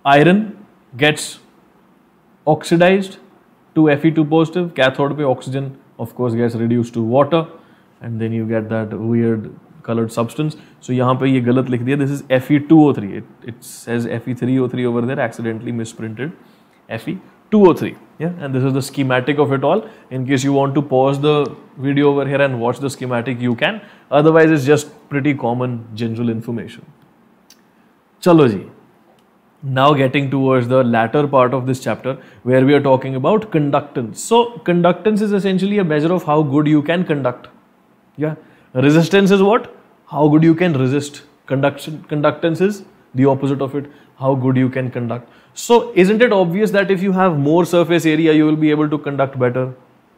iron gets oxidized to Fe2 positive, cathode by oxygen of course gets reduced to water and then you get that weird colored substance. So यहाँ पे ये गलत लिख दिया this is Fe2O3 it, it says Fe3O3 over there accidentally misprinted Fe2O3 yeah and this is the schematic of it all in case you want to pause the video over here and watch the schematic you can otherwise it's just pretty common general information. चलो जी now getting towards the latter part of this chapter where we are talking about conductance. So conductance is essentially a measure of how good you can conduct. Yeah. Resistance is what? How good you can resist. Conduction, conductance is the opposite of it. How good you can conduct. So isn't it obvious that if you have more surface area, you will be able to conduct better?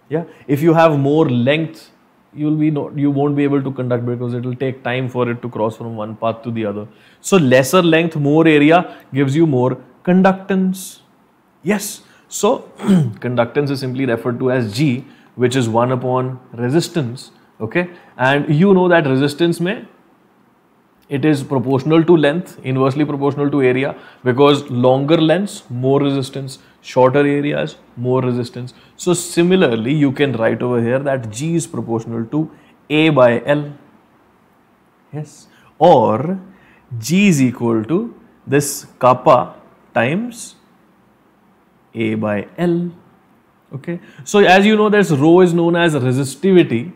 Yeah. If you have more length, you'll be you won't be able to conduct because it will take time for it to cross from one path to the other. So lesser length, more area gives you more conductance. Yes. So [CLEARS THROAT] conductance is simply referred to as G, which is one upon resistance. Okay, and you know that resistance may it is proportional to length, inversely proportional to area because longer lengths, more resistance shorter areas, more resistance. So similarly, you can write over here that G is proportional to A by L, yes, or G is equal to this kappa times A by L, okay. So as you know, this rho is known as resistivity.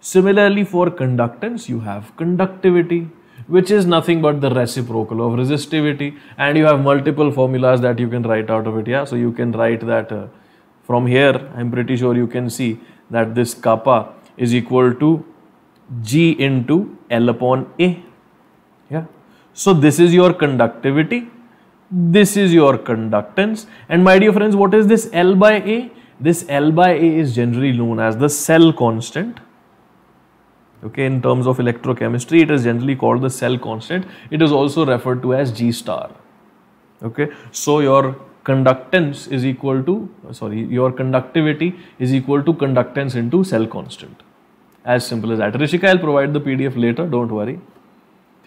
Similarly, for conductance, you have conductivity which is nothing but the reciprocal of resistivity and you have multiple formulas that you can write out of it yeah so you can write that uh, from here I'm pretty sure you can see that this kappa is equal to G into L upon A yeah so this is your conductivity this is your conductance and my dear friends what is this L by A this L by A is generally known as the cell constant okay in terms of electrochemistry it is generally called the cell constant it is also referred to as g star okay so your conductance is equal to sorry your conductivity is equal to conductance into cell constant as simple as that rishika i'll provide the pdf later don't worry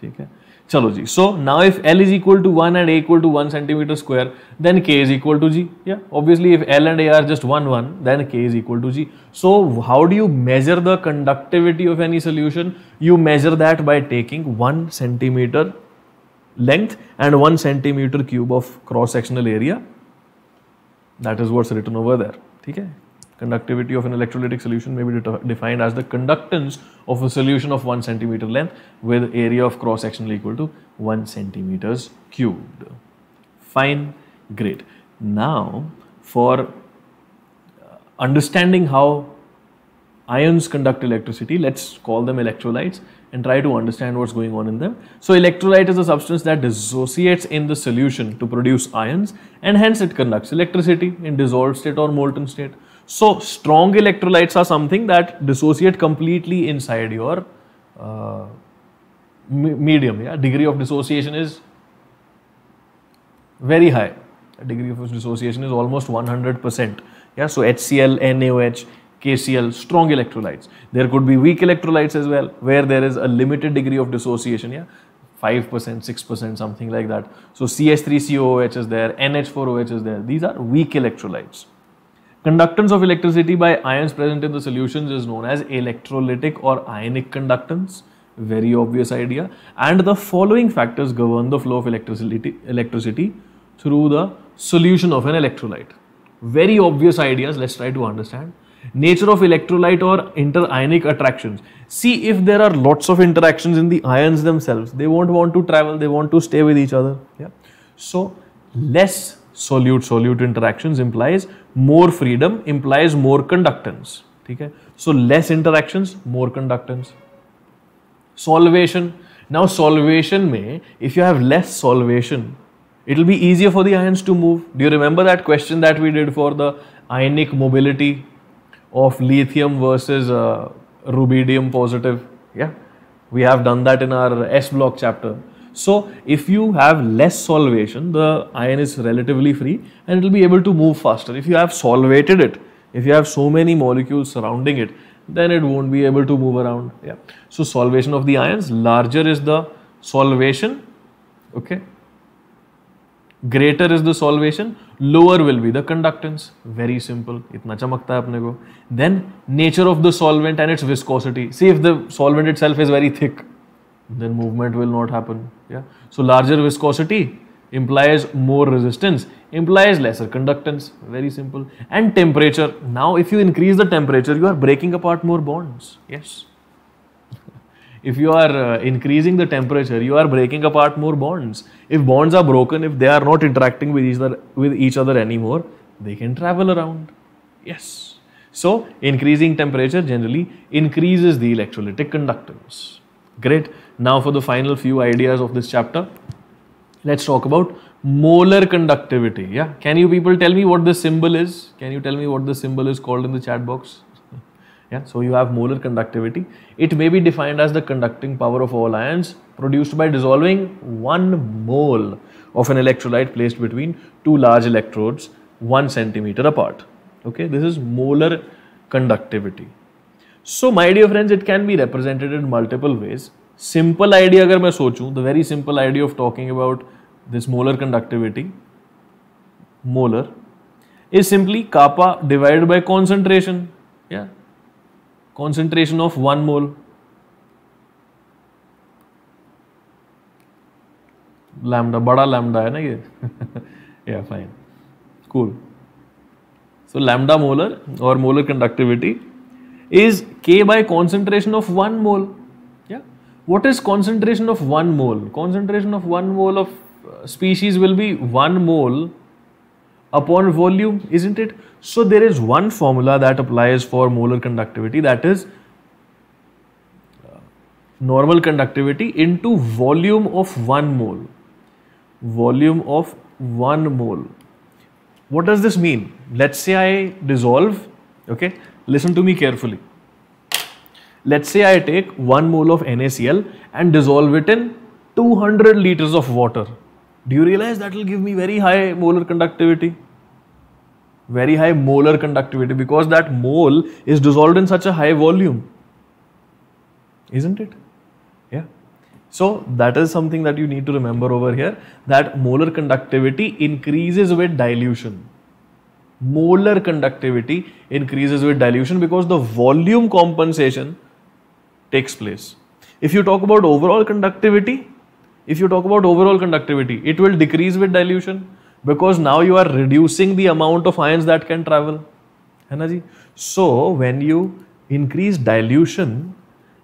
okay चलो जी so now if L is equal to one and A equal to one centimetre square then K is equal to G या obviously if L and A are just one one then K is equal to G so how do you measure the conductivity of any solution you measure that by taking one centimetre length and 1 centimeter cube of cross sectional area that is what's written over there ठीक है Conductivity of an electrolytic solution may be de defined as the conductance of a solution of 1 centimeter length with area of cross sectional equal to 1 centimeters cubed. Fine, great. Now, for uh, understanding how ions conduct electricity, let's call them electrolytes and try to understand what's going on in them. So electrolyte is a substance that dissociates in the solution to produce ions and hence it conducts electricity in dissolved state or molten state. So strong electrolytes are something that dissociate completely inside your uh, medium. Yeah, degree of dissociation is very high. The degree of dissociation is almost 100%. Yeah, so HCl, NaOH, KCl, strong electrolytes. There could be weak electrolytes as well, where there is a limited degree of dissociation. Yeah, 5%, 6%, something like that. So CH3COOH is there, NH4OH is there. These are weak electrolytes. Conductance of electricity by ions present in the solutions is known as electrolytic or ionic conductance. Very obvious idea. And the following factors govern the flow of electricity, electricity through the solution of an electrolyte. Very obvious ideas, let's try to understand. Nature of electrolyte or interionic attractions. See if there are lots of interactions in the ions themselves. They won't want to travel, they want to stay with each other. Yeah. So, less solute-solute interactions implies more freedom, implies more conductance. ठीक है so less interactions more conductance solvation now solvation में if you have less it will be easier for the ions to move. Do you remember that question that we did for the ionic mobility of lithium versus uh, rubidium positive? Yeah, we have done that in our S block chapter. So if you have less solvation, the ion is relatively free and it will be able to move faster. If you have solvated it, if you have so many molecules surrounding it, then it won't be able to move around. Yeah. So solvation of the ions, larger is the solvation, okay. Greater is the solvation, lower will be the conductance. Very simple. Itna chamakta hai apne ko. Then nature of the solvent and its viscosity. See if the solvent itself is very thick then movement will not happen. Yeah. So larger viscosity implies more resistance, implies lesser conductance, very simple. And temperature, now if you increase the temperature, you are breaking apart more bonds, yes. [LAUGHS] if you are uh, increasing the temperature, you are breaking apart more bonds. If bonds are broken, if they are not interacting with each other, with each other anymore, they can travel around, yes. So increasing temperature generally increases the electrolytic conductance, great. Now for the final few ideas of this chapter, let's talk about molar conductivity. Yeah, can you people tell me what this symbol is? Can you tell me what this symbol is called in the chat box? [LAUGHS] yeah, so you have molar conductivity. It may be defined as the conducting power of all ions produced by dissolving one mole of an electrolyte placed between two large electrodes one centimeter apart. Okay, this is molar conductivity. So, my dear friends, it can be represented in multiple ways. Simple idea अगर मैं सोचूं the very simple idea of talking about this molar conductivity molar is simply kappa divide by concentration या concentration of one mole lambda बड़ा lambda है ना ये या fine cool so lambda molar और molar conductivity is K by concentration of one mole what is concentration of 1 mole? Concentration of 1 mole of uh, species will be 1 mole upon volume, isn't it? So there is one formula that applies for molar conductivity that is uh, normal conductivity into volume of 1 mole. Volume of 1 mole. What does this mean? Let's say I dissolve, okay? Listen to me carefully. Let's say I take 1 mole of NaCl and dissolve it in 200 liters of water. Do you realize that will give me very high molar conductivity? Very high molar conductivity because that mole is dissolved in such a high volume. Isn't it? Yeah. So that is something that you need to remember over here that molar conductivity increases with dilution. Molar conductivity increases with dilution because the volume compensation takes place. If you talk about overall conductivity, if you talk about overall conductivity, it will decrease with dilution because now you are reducing the amount of ions that can travel. So, when you increase dilution,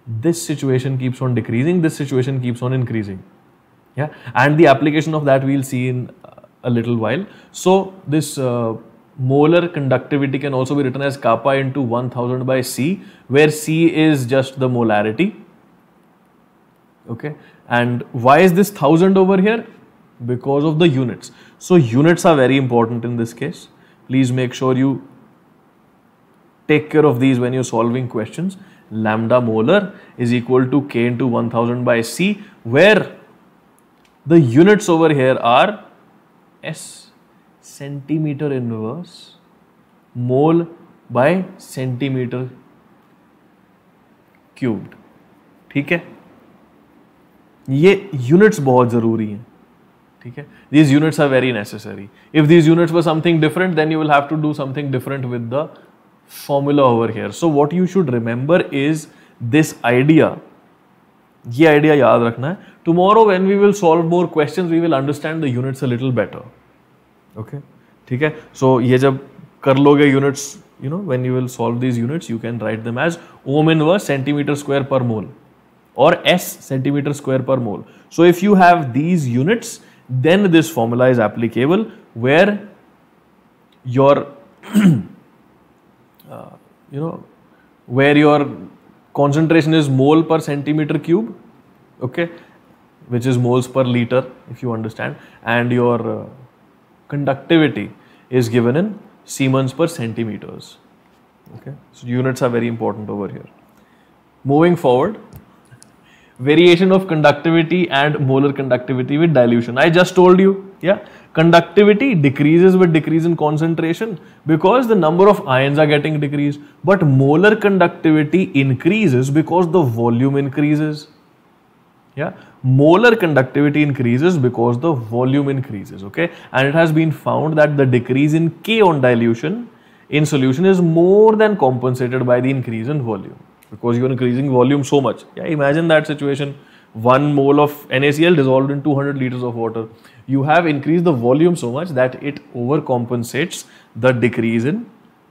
this situation keeps on decreasing, this situation keeps on increasing. Yeah, and the application of that we will see in a little while. So, this uh, molar conductivity can also be written as kappa into 1000 by C, where C is just the molarity. Okay. And why is this 1000 over here? Because of the units. So, units are very important in this case. Please make sure you take care of these when you're solving questions. Lambda molar is equal to K into 1000 by C, where the units over here are S centimetre inverse mole by centimetre cubed ठीक है ये units बहुत ज़रूरी हैं ठीक है these units are very necessary if these units were something different then you will have to do something different with the formula over here. So what you should remember is this idea ये idea याद रखना है tomorrow when we will solve more question we will understand the units a little better okay ठीक है so ये जब कर लोगे units you know when you will solve these units you can write them as ohm इन व centimetre square per मोल और S centimetre square per mole so if you have these units then this formula is applicable where your you know where your concentration is mole per centimetre cube okay which is moles per litre if you understand and your conductivity is given in Siemens per centimeters. Okay, so units are very important over here. Moving forward, variation of conductivity and molar conductivity with dilution. I just told you, yeah, conductivity decreases with decrease in concentration because the number of ions are getting decreased, but molar conductivity increases because the volume increases yeah molar conductivity increases because the volume increases okay and it has been found that the decrease in k on dilution in solution is more than compensated by the increase in volume because you're increasing volume so much yeah imagine that situation one mole of NaCl dissolved in 200 liters of water you have increased the volume so much that it overcompensates the decrease in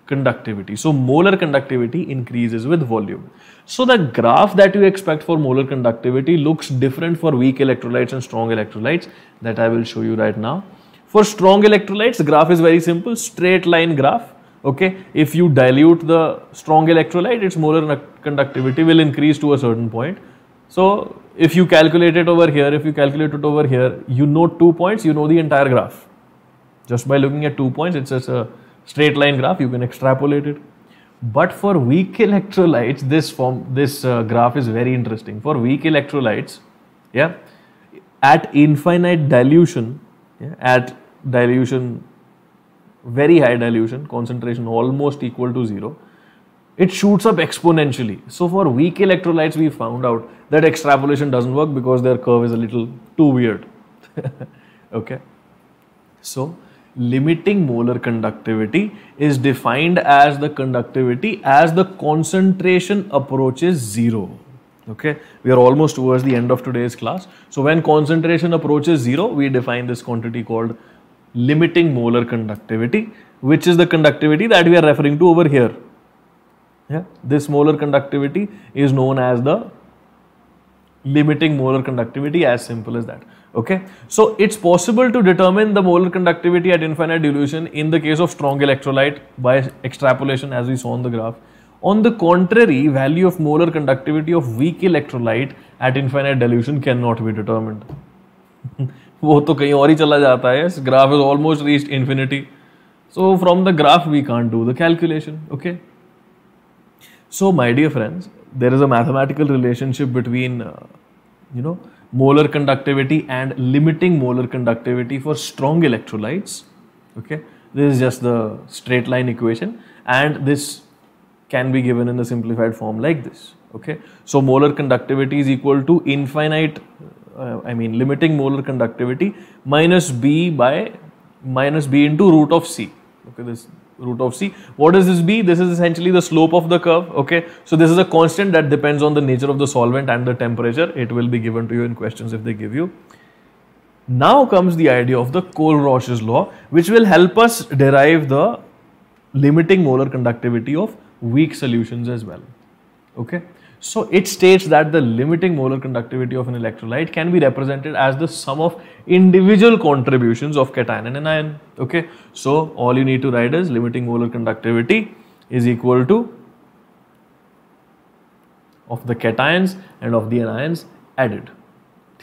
conductivity. So molar conductivity increases with volume. So the graph that you expect for molar conductivity looks different for weak electrolytes and strong electrolytes that I will show you right now. For strong electrolytes, graph is very simple, straight line graph. Okay, if you dilute the strong electrolyte, its molar conductivity will increase to a certain point. So if you calculate it over here, if you calculate it over here, you know two points, you know the entire graph. Just by looking at two points, it's just a straight line graph, you can extrapolate it. But for weak [LAUGHS] electrolytes, this form, this uh, graph is very interesting. For weak electrolytes, yeah, at infinite dilution, yeah, at dilution, very high dilution, concentration almost equal to zero, it shoots up exponentially. So for weak electrolytes, we found out that extrapolation doesn't work because their curve is a little too weird. [LAUGHS] okay, so limiting molar conductivity is defined as the conductivity as the concentration approaches zero. Okay, we are almost towards the end of today's class. So when concentration approaches zero, we define this quantity called limiting molar conductivity, which is the conductivity that we are referring to over here. Yeah, this molar conductivity is known as the limiting molar conductivity as simple as that. Okay, so it's possible to determine the molar conductivity at infinite dilution in the case of strong electrolyte by extrapolation as we saw on the graph. On the contrary, value of molar conductivity of weak electrolyte at infinite dilution cannot be determined. [LAUGHS] वो तो कहीं और ही चला जाता है graph is almost reached infinity so the the graph we can't do the calculation okay so my dear friends there is a mathematical molar conductivity and limiting molar conductivity for strong electrolytes. Okay, this is just the straight line equation and this can be given in the simplified form like this. Okay, so molar conductivity is equal to infinite, uh, I mean limiting molar conductivity minus B by minus B into root of C okay this root of c what does this be this is essentially the slope of the curve okay so this is a constant that depends on the nature of the solvent and the temperature it will be given to you in questions if they give you now comes the idea of the Cole-Roch's law which will help us derive the limiting molar conductivity of weak solutions as well okay so it states that the limiting molar conductivity of an electrolyte can be represented as the sum of individual contributions of cation and anion. Okay. So all you need to write is limiting molar conductivity is equal to of the cations and of the anions added.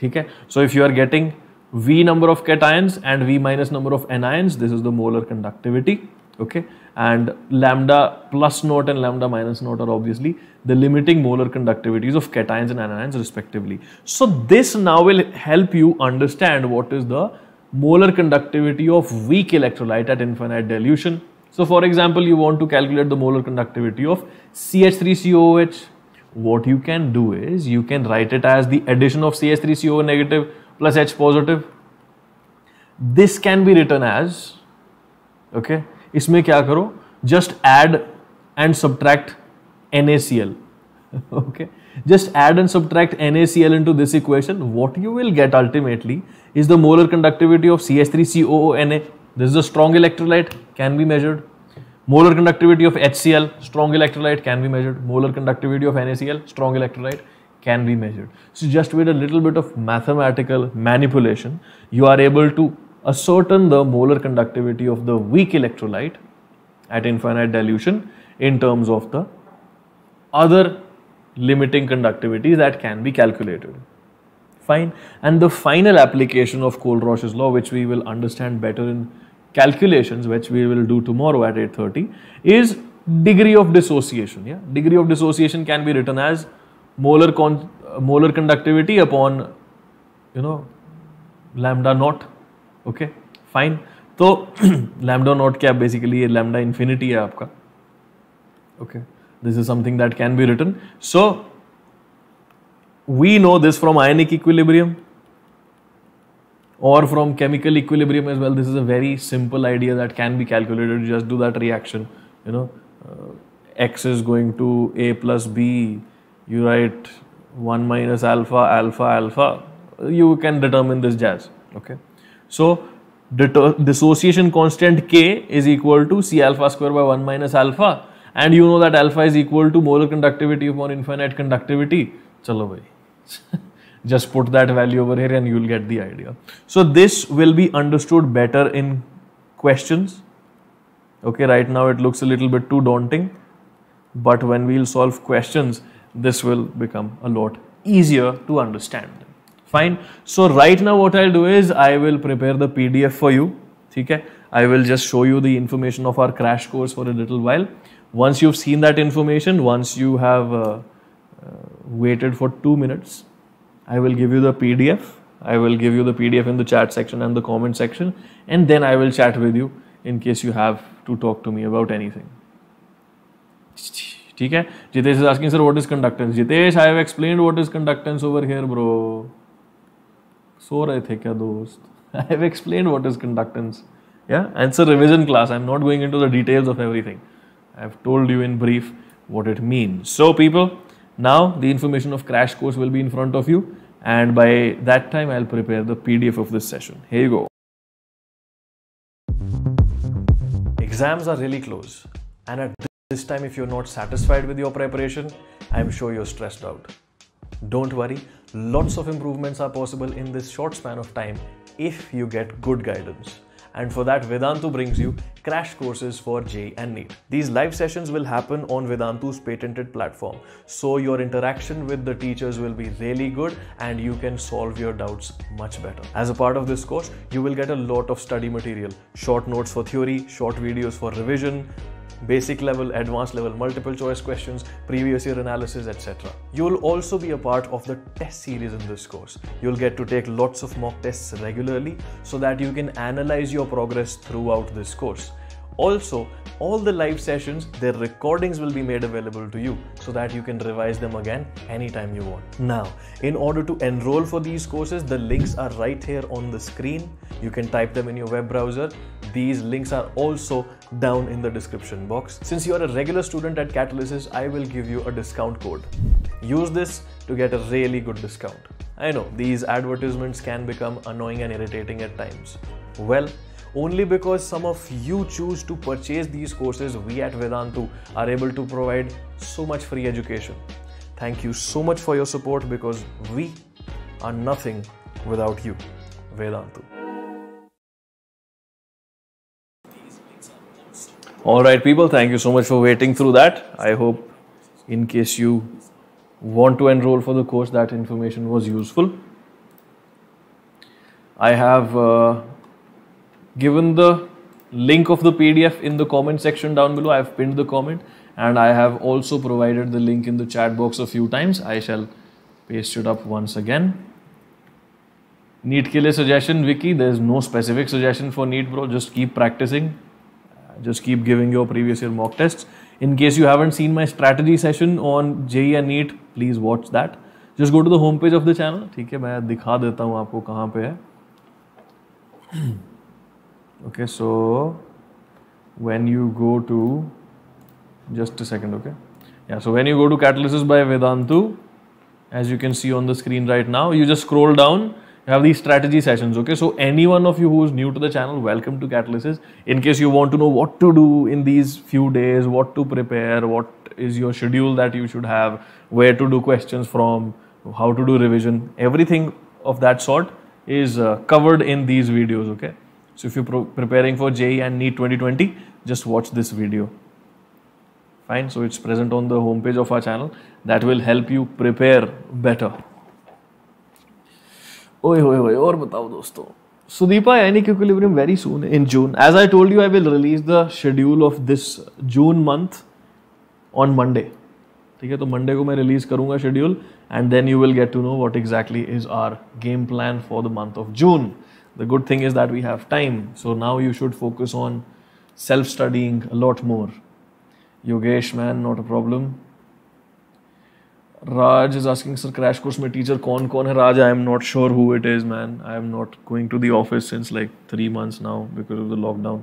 Okay. So if you are getting V number of cations and V minus number of anions, this is the molar conductivity. Okay and lambda plus naught and lambda minus naught are obviously the limiting molar conductivities of cations and anions respectively. So this now will help you understand what is the molar conductivity of weak electrolyte at infinite dilution. So for example, you want to calculate the molar conductivity of CH3COOH. What you can do is you can write it as the addition of CH3CO negative plus H positive. This can be written as okay इसमें क्या करो just add just add and subtract NaCl [LAUGHS] into this equation what you will get ultimately is the molar conductivity of CH3COONa this is a strong electrolyte can be measured molar conductivity of HCl strong electrolyte can be measured molar conductivity of NaCl strong electrolyte can be measured so just with a little bit of mathematical manipulation you are able to ascertain the molar conductivity of the weak electrolyte at infinite dilution in terms of the other limiting conductivity that can be calculated. Fine. And the final application of Kohlrausch's law which we will understand better in calculations which we will do tomorrow at 8.30 is degree of dissociation. Yeah? Degree of dissociation can be written as molar, con molar conductivity upon you know lambda naught okay fine तो lambda [CLEARS THROAT] naught क्या basically ये lambda infinity है आपका okay this is something that can be written so we know this from ionic equilibrium और from chemical equilibrium as well this is a very simple idea that can be calculated just do that reaction you know X is going to A plus B you write one minus alpha alpha alpha you can determine this जैज okay So dissociation constant K is equal to C alpha square by 1 minus alpha and you know that alpha is equal to molar conductivity upon infinite conductivity. Chalo bhai. [LAUGHS] Just put that value over here and you will get the idea. So this will be understood better in questions. Okay, right now it looks a little bit too daunting, but when we will solve questions, this will become a lot easier to understand fine so right now what i'll do is i will prepare the pdf for you okay i will just show you the information of our crash course for a little while once you've seen that information once you have uh, uh, waited for 2 minutes i will give you the pdf i will give you the pdf in the chat section and the comment section and then i will chat with you in case you have to talk to me about anything ठीक है Jitesh is asking sir what is conductance Jitesh I have explained what is conductance over here bro सो रहे थे [LAUGHS] I have explained what is conductance. yeah and so revision class i'm not going into the details of everything i've told you in brief what it means so people now the information of crash course will be in front of you and by that time i'll prepare the pdf of this session here you go exams are really close and at this time if you're not satisfied with your preparation i'm sure you're stressed out don't worry Lots of improvements are possible in this short span of time if you get good guidance. And for that, Vedantu brings you crash courses for JEE and NEET. These live sessions will happen on Vedantu's patented platform. So your interaction with the teachers will be really good and you can solve your doubts much better. As a part of this course, you will get a lot of study material, short notes for theory, short videos for revision, basic level, advanced level, multiple choice questions, previous year analysis, etc. You'll also be a part of the test series in this course. You'll get to take lots of mock tests regularly so that you can analyze your progress throughout this course. Also, all the live sessions, their recordings will be made available to you so that you can revise them again anytime you want. Now, in order to enroll for these courses, the links are right here on the screen. You can type them in your web browser. These links are also down in the description box. Since you are a regular student at Catalysis, I will give you a discount code. Use this to get a really good discount. I know these advertisements can become annoying and irritating at times. Well, only because some of you choose to purchase these courses, we at Vedantu are able to provide so much free education. Thank you so much for your support because we are nothing without you. Vedantu. All right, people, thank you so much for waiting through that. I hope, in case you want to enroll for the course, that information was useful. I have uh, given the link of the PDF in the comment section down below. I have pinned the comment and I have also provided the link in the chat box a few times. I shall paste it up once again. Neat ke suggestion wiki, there is no specific suggestion for Neat bro, just keep practicing. Just keep giving your previous year mock tests. In case you haven't seen my strategy session on JE and Neat, please watch that. Just go to the homepage of the channel. ठीक है मैं दिखा देता हूँ आपको कहाँ पे है okay so when you go to just a second okay yeah so when you go to catalysis by vedantu as you can see on the screen right now you just scroll down you have these strategy sessions okay so any one of you who is new to the channel welcome to catalysis in case you want to know what to do in these few days what to prepare what is your schedule that you should have where to do questions from how to do revision everything of that sort is uh, covered in these videos okay So if you're preparing for JE and NEET 2020, just watch this video. Fine, so it's present on the homepage of our channel. That will help you prepare better. ओए ओए ओए और बताओ दोस्तों Sudeepa Ionic Equilibrium very soon in June. As I told you, I will release the schedule of this June month on Monday. ठीक है तो Monday को मैं रिलीज करूंगा schedule and then you will get to know what exactly is our game plan for the month of June The good thing is that we have time. So now you should focus on self studying a lot more. Yogesh, man, not a problem. Raj is asking, sir, crash course my teacher, kon kon hai? Raj, I am not sure who it is, man. I am not going to the office since like three months now because of the lockdown.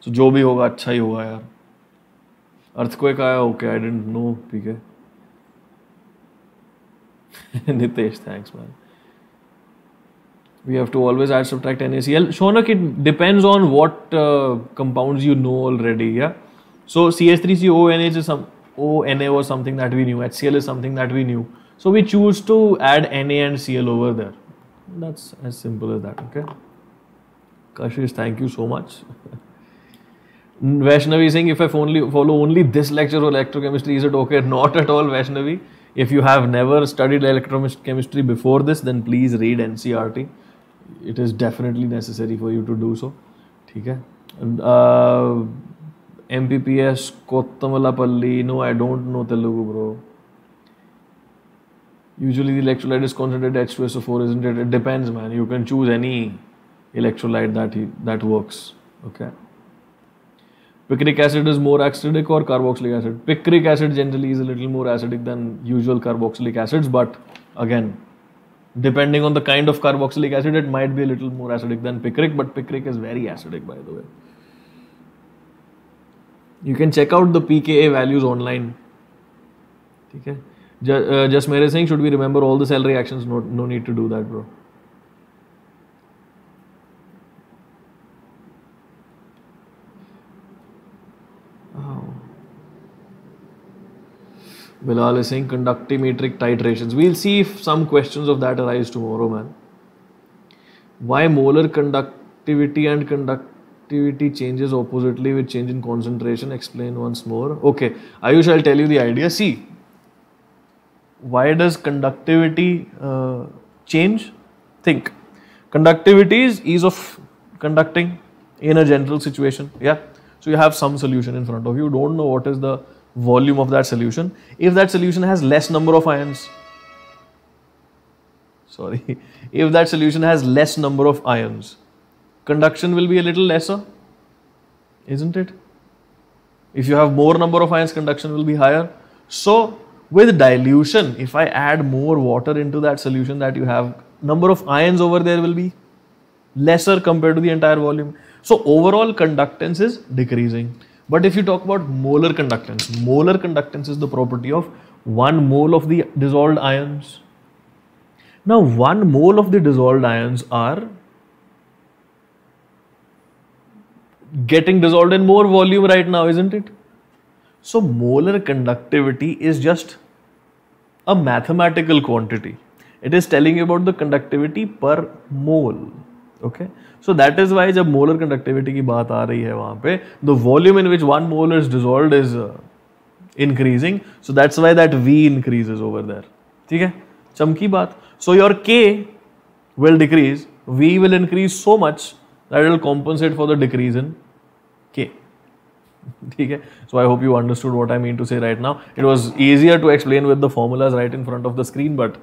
So jobi भी होगा अच्छा ही होगा Earthquake आया, okay, I didn't know, okay. है. [LAUGHS] Nitesh, thanks, man we have to always add subtract NaCl. Shonak, it depends on what uh, compounds you know already, yeah. So ch 3 coonh is some ONA was something that we knew, HCl is something that we knew. So we choose to add Na and Cl over there. That's as simple as that, okay. Kashish, thank you so much. [LAUGHS] Vaishnavi is saying if I only follow only this lecture on electrochemistry, is it okay? [LAUGHS] Not at all, Vaishnavi. If you have never studied electrochemistry before this, then please read NCRT it is definitely necessary for you to do so ठीक है M P P S Kottamalapalli no I don't know Telugu usually the electrolyte is concentrated H2SO4 isn't it it depends man you can choose any electrolyte that that works okay picric acid is more acidic or carboxylic acid picric acid generally is a little more acidic than usual carboxylic acids but again depending on the kind of carboxylic acid, it might be a little more acidic than picric, but picric is very acidic by the way. You can check out the pKa values online. Okay? Just, uh, just saying, should we remember all the cell reactions? No, no need to do that, bro. Bilal is saying conductimetric titrations. We'll see if some questions of that arise tomorrow, man. Why molar conductivity and conductivity changes oppositely with change in concentration? Explain once more. Okay, Ayush, I'll tell you the idea. See, why does conductivity uh, change? Think. Conductivity is ease of conducting in a general situation. Yeah. So you have some solution in front of you. You don't know what is the volume of that solution. If that solution has less number of ions, sorry, [LAUGHS] if that solution has less number of ions, conduction will be a little lesser, isn't it? If you have more number of ions, conduction will be higher. So with dilution, if I add more water into that solution that you have, number of ions over there will be lesser compared to the entire volume. So overall conductance is decreasing. But if you talk about molar conductance, molar conductance is the property of one mole of the dissolved ions. Now, one mole of the dissolved ions are getting dissolved in more volume right now, isn't it? So, molar conductivity is just a mathematical quantity. It is telling you about the conductivity per mole. Okay. So that is why जब molar conductivity की बात आ रही है वहां पे the volume in which one molar is dissolved is increasing so that's why that we is over there ठीक है चमकी बात so your k will decrease we will increase so much that will compensate for the decrease in k ठीक है so I hope you understood what I mean to से right now it was easier to explain with the formulas right in front of the screen but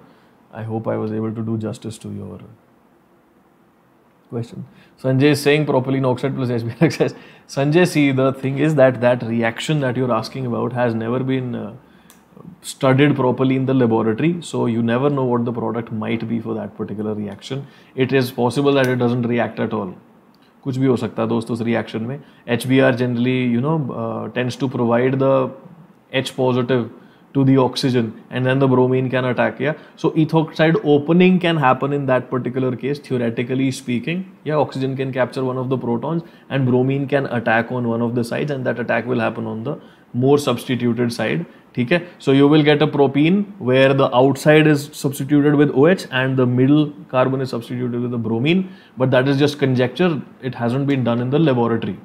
I hope I was able to do justice to your question. Sanjay is saying propylene oxide plus HBr Sanjay, see the thing is that that reaction that you're asking about has never been uh, studied properly in the laboratory. So you never know what the product might be for that particular reaction. It is possible that it doesn't react at all. कुछ भी हो सकता है दोस्तों उस reaction में H B R generally you know tends to provide the H positive to the oxygen and then the bromine can attack yeah so ethoxide opening can happen in that particular case theoretically speaking yeah oxygen can capture one of the protons and bromine can attack on one of the sides and that attack will happen on the more substituted side okay so you will get a propene where the outside is substituted with OH and the middle carbon is substituted with the bromine but that is just conjecture it hasn't been done in the laboratory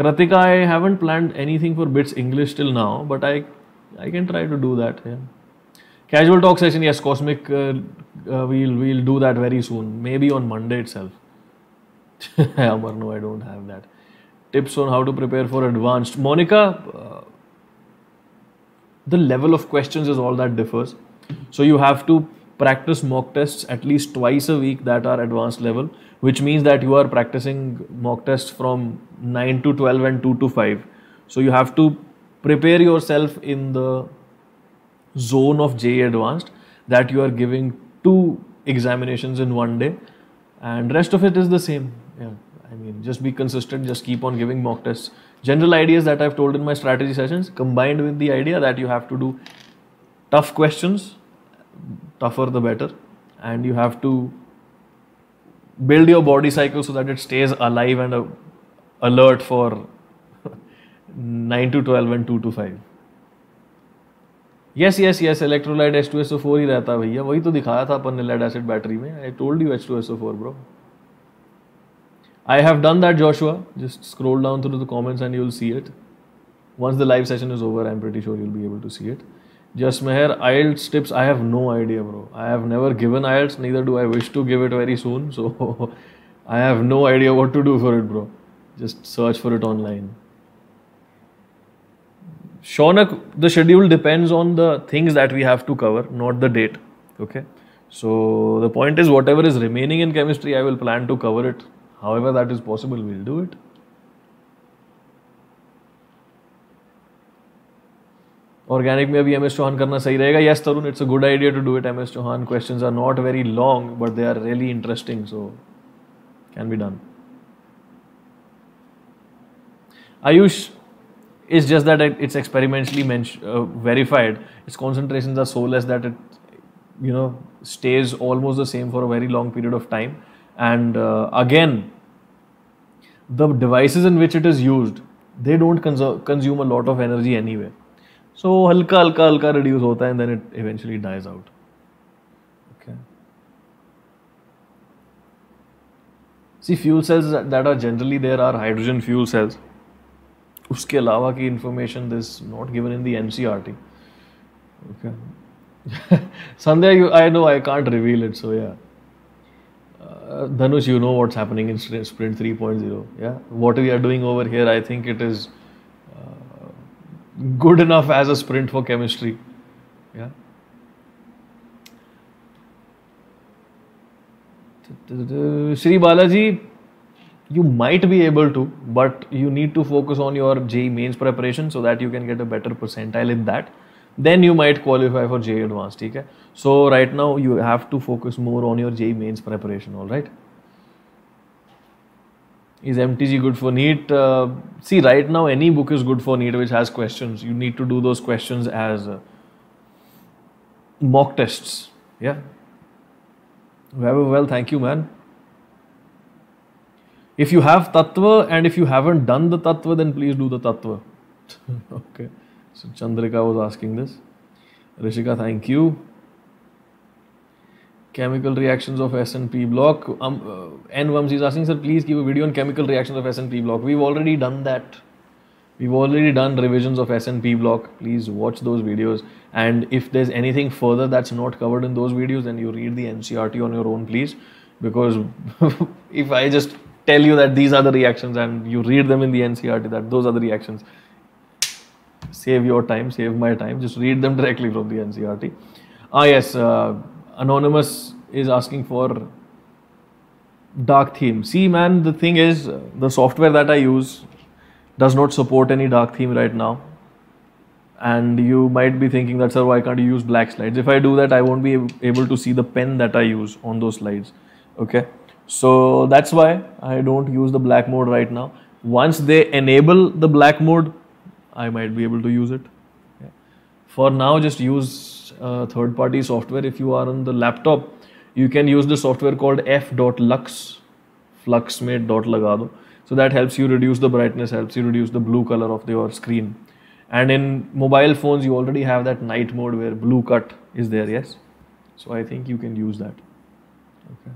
Kratika I haven't planned anything for bits English till now but I I can try to do that. Yeah. Casual talk session, yes, Cosmic, uh, uh, we'll, we'll do that very soon, maybe on Monday itself. [LAUGHS] Amar, no, I don't have that. Tips on how to prepare for advanced. Monica, uh, the level of questions is all that differs. So you have to practice mock tests at least twice a week that are advanced level, which means that you are practicing mock tests from 9 to 12 and 2 to 5. So you have to prepare yourself in the zone of J Advanced that you are giving two examinations in one day and rest of it is the same. Yeah, I mean, just be consistent, just keep on giving mock tests. General ideas that I've told in my strategy sessions combined with the idea that you have to do tough questions, tougher the better, and you have to build your body cycle so that it stays alive and alert for nine to twelve and two to five yes yes yes electrolyte H two S O four ही रहता है भैया वही तो दिखाया था अपन ने lead acid battery में I told you H two S O four bro I have done that Joshua just scroll down through the comments and you see it once the live session is over I am pretty sure you'll be able to see it just Mehar IELTS tips I have no idea bro I have never given IELTS neither do I wish to give it very soon so I have no idea what to do for it bro just search for it online Shaunak, the schedule depends on the things that we have to cover, not the date. Okay. So the point is, whatever is remaining in chemistry, I will plan to cover it. However, that is possible, we'll do it. Organic may be MS Chauhan karna sahi rahega. Yes, Tarun, it's a good idea to do it. MS Chauhan questions are not very long, but they are really interesting. So, can be done. Ayush, it's just that it, it's experimentally uh, verified. Its concentrations are so less that it, you know, stays almost the same for a very long period of time. And uh, again, the devices in which it is used, they don't consume a lot of energy anyway. So, halka halka halka reduce hota and then it eventually dies out. See, fuel cells that are generally there are hydrogen fuel cells. उसके अलावा की information this not given in the N C R T Sandhya you I know I can't reveal it so yeah Dhanush you know what's happening in sprint three point zero yeah what we are doing over here I think it is good enough as a sprint for chemistry yeah Shri Balaji you might be able to, but you need to focus on your J mains preparation so that you can get a better percentile in that. Then you might qualify for J advanced. Okay? So right now you have to focus more on your J mains preparation. All right. Is MTG good for NEET? Uh, see, right now any book is good for NEET which has questions. You need to do those questions as uh, mock tests. Yeah. Very well. Thank you, man. If you have tattva and if you haven't done the tattva, then please do the tattva. [LAUGHS] okay. So Chandrika was asking this. Rishika, thank you. Chemical reactions of S and P block. Um, uh, N Vamsi is asking, sir, please give a video on chemical reactions of S and P block. We've already done that. We've already done revisions of S and P block. Please watch those videos. And if there's anything further that's not covered in those videos, then you read the NCRT on your own, please. Because [LAUGHS] if I just tell you that these are the reactions and you read them in the NCRT that those are the reactions. Save your time, save my time, just read them directly from the NCRT. Ah yes, uh, Anonymous is asking for dark theme. See man, the thing is uh, the software that I use does not support any dark theme right now. And you might be thinking that sir, why can't you use black slides? If I do that, I won't be able to see the pen that I use on those slides. Okay. So that's why I don't use the black mode right now. Once they enable the black mode, I might be able to use it. Yeah. For now, just use uh, third party software. If you are on the laptop, you can use the software called f.lux, fluxmate.lagado. So that helps you reduce the brightness, helps you reduce the blue color of your screen. And in mobile phones, you already have that night mode where blue cut is there, yes? So I think you can use that. Okay.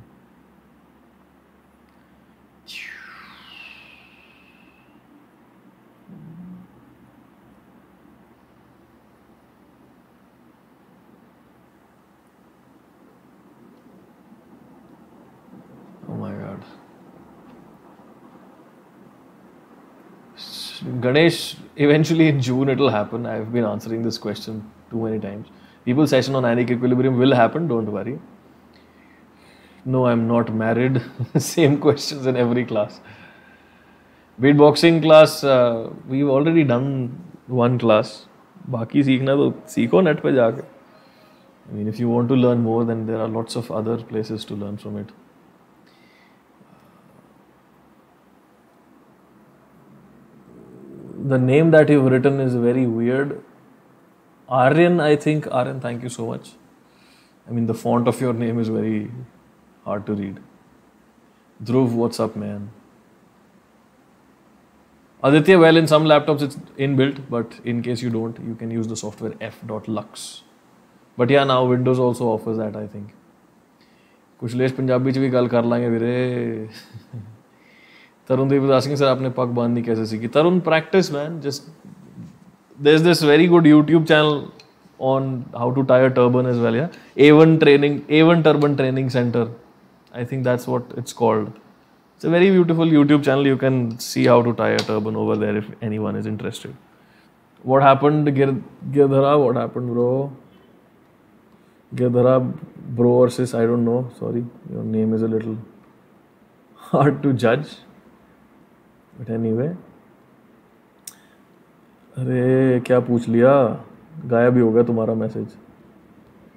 Ganesh, eventually in June it'll happen. I've been answering this question too many times. People session on Anik Equilibrium will happen, don't worry. No, I'm not married. [LAUGHS] Same questions in every class. Beatboxing class, uh, we've already done one class. Baki seekhna to seekho net pe jaake. I mean, if you want to learn more, then there are lots of other places to learn from it. the name that you've written is very weird. Aryan, I think. Aryan, thank you so much. I mean, the font of your name is very hard to read. Dhruv, what's up, man? Aditya, well, in some laptops it's inbuilt, but in case you don't, you can use the software f.lux. But yeah, now Windows also offers that, I think. कुछ less Punjabi च भी कर लांगे ਵੀਰੇ [LAUGHS] तरुण देव asking sir आपने पग बांधनी कैसे सीखी Tarun practice man just there is this very good YouTube channel on how to tie a turban is well yeah Avon training Avon turban training centre I think that's what it's called it's a very beautiful YouTube channel you can see how to tie a turban over there if anyone is interested what happen Girdhara what happen bro Girdhara bro और I don't know sorry your name is a little hard to जज but anyway अरे क्या पूछ लिया गायब भी होगा तुम्हारा मैसेज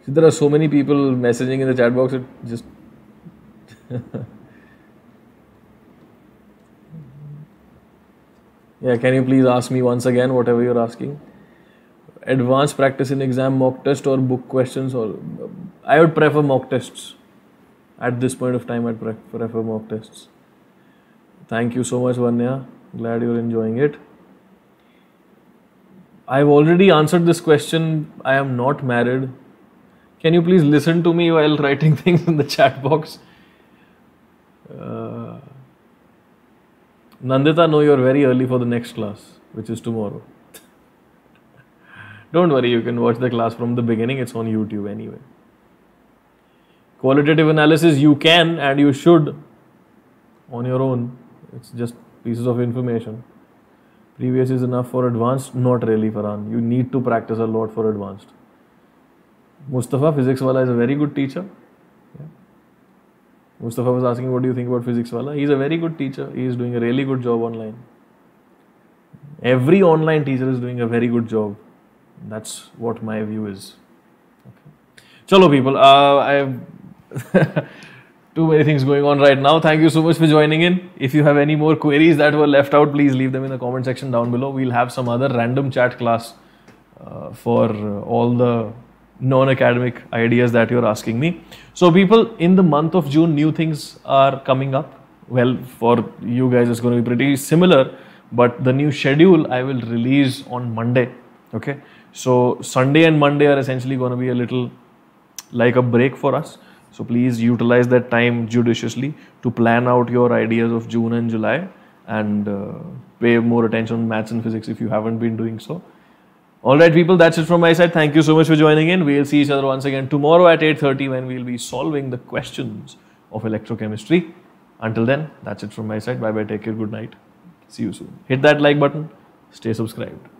इधर are so many people messaging in the chat box it just yeah can you please ask me once again whatever you are asking advance practice in exam mock test और book question और I would prefer mock test at this point of time I prefer mock tests Thank you so much, Vanya. Glad you're enjoying it. I've already answered this question. I am not married. Can you please listen to me while writing [LAUGHS] things in the chat box? Uh, Nandita, know you're very early for the next class, which is tomorrow. [LAUGHS] Don't worry, you can watch the class from the beginning. It's on YouTube anyway. Qualitative analysis, you can and you should on your own it's just pieces of information previous is enough for advanced not really an. you need to practice a lot for advanced mustafa physics wala is a very good teacher yeah. mustafa was asking what do you think about physics wala he's a very good teacher he is doing a really good job online every online teacher is doing a very good job that's what my view is okay. chalo people uh, i [LAUGHS] too many things going on right now. Thank you so much for joining in. If you have any more queries that were left out, please leave them in the comment section down below. We'll have some other random chat class uh, for uh, all the non-academic ideas that you're asking me. So people, in the month of June, new things are coming up. Well, for you guys, it's going to be pretty similar, but the new schedule I will release on Monday. Okay. So Sunday and Monday are essentially going to be a little like a break for us so please utilize that time judiciously to plan out your ideas of June and July and uh, pay more attention on maths and physics if you haven't been doing so. Alright people, that's it from my side. Thank you so much for joining in. We'll see each other once again tomorrow at 8.30 when we'll be solving the questions of electrochemistry. Until then, that's it from my side. Bye bye, take care, good night. See you soon. Hit that like button, stay subscribed.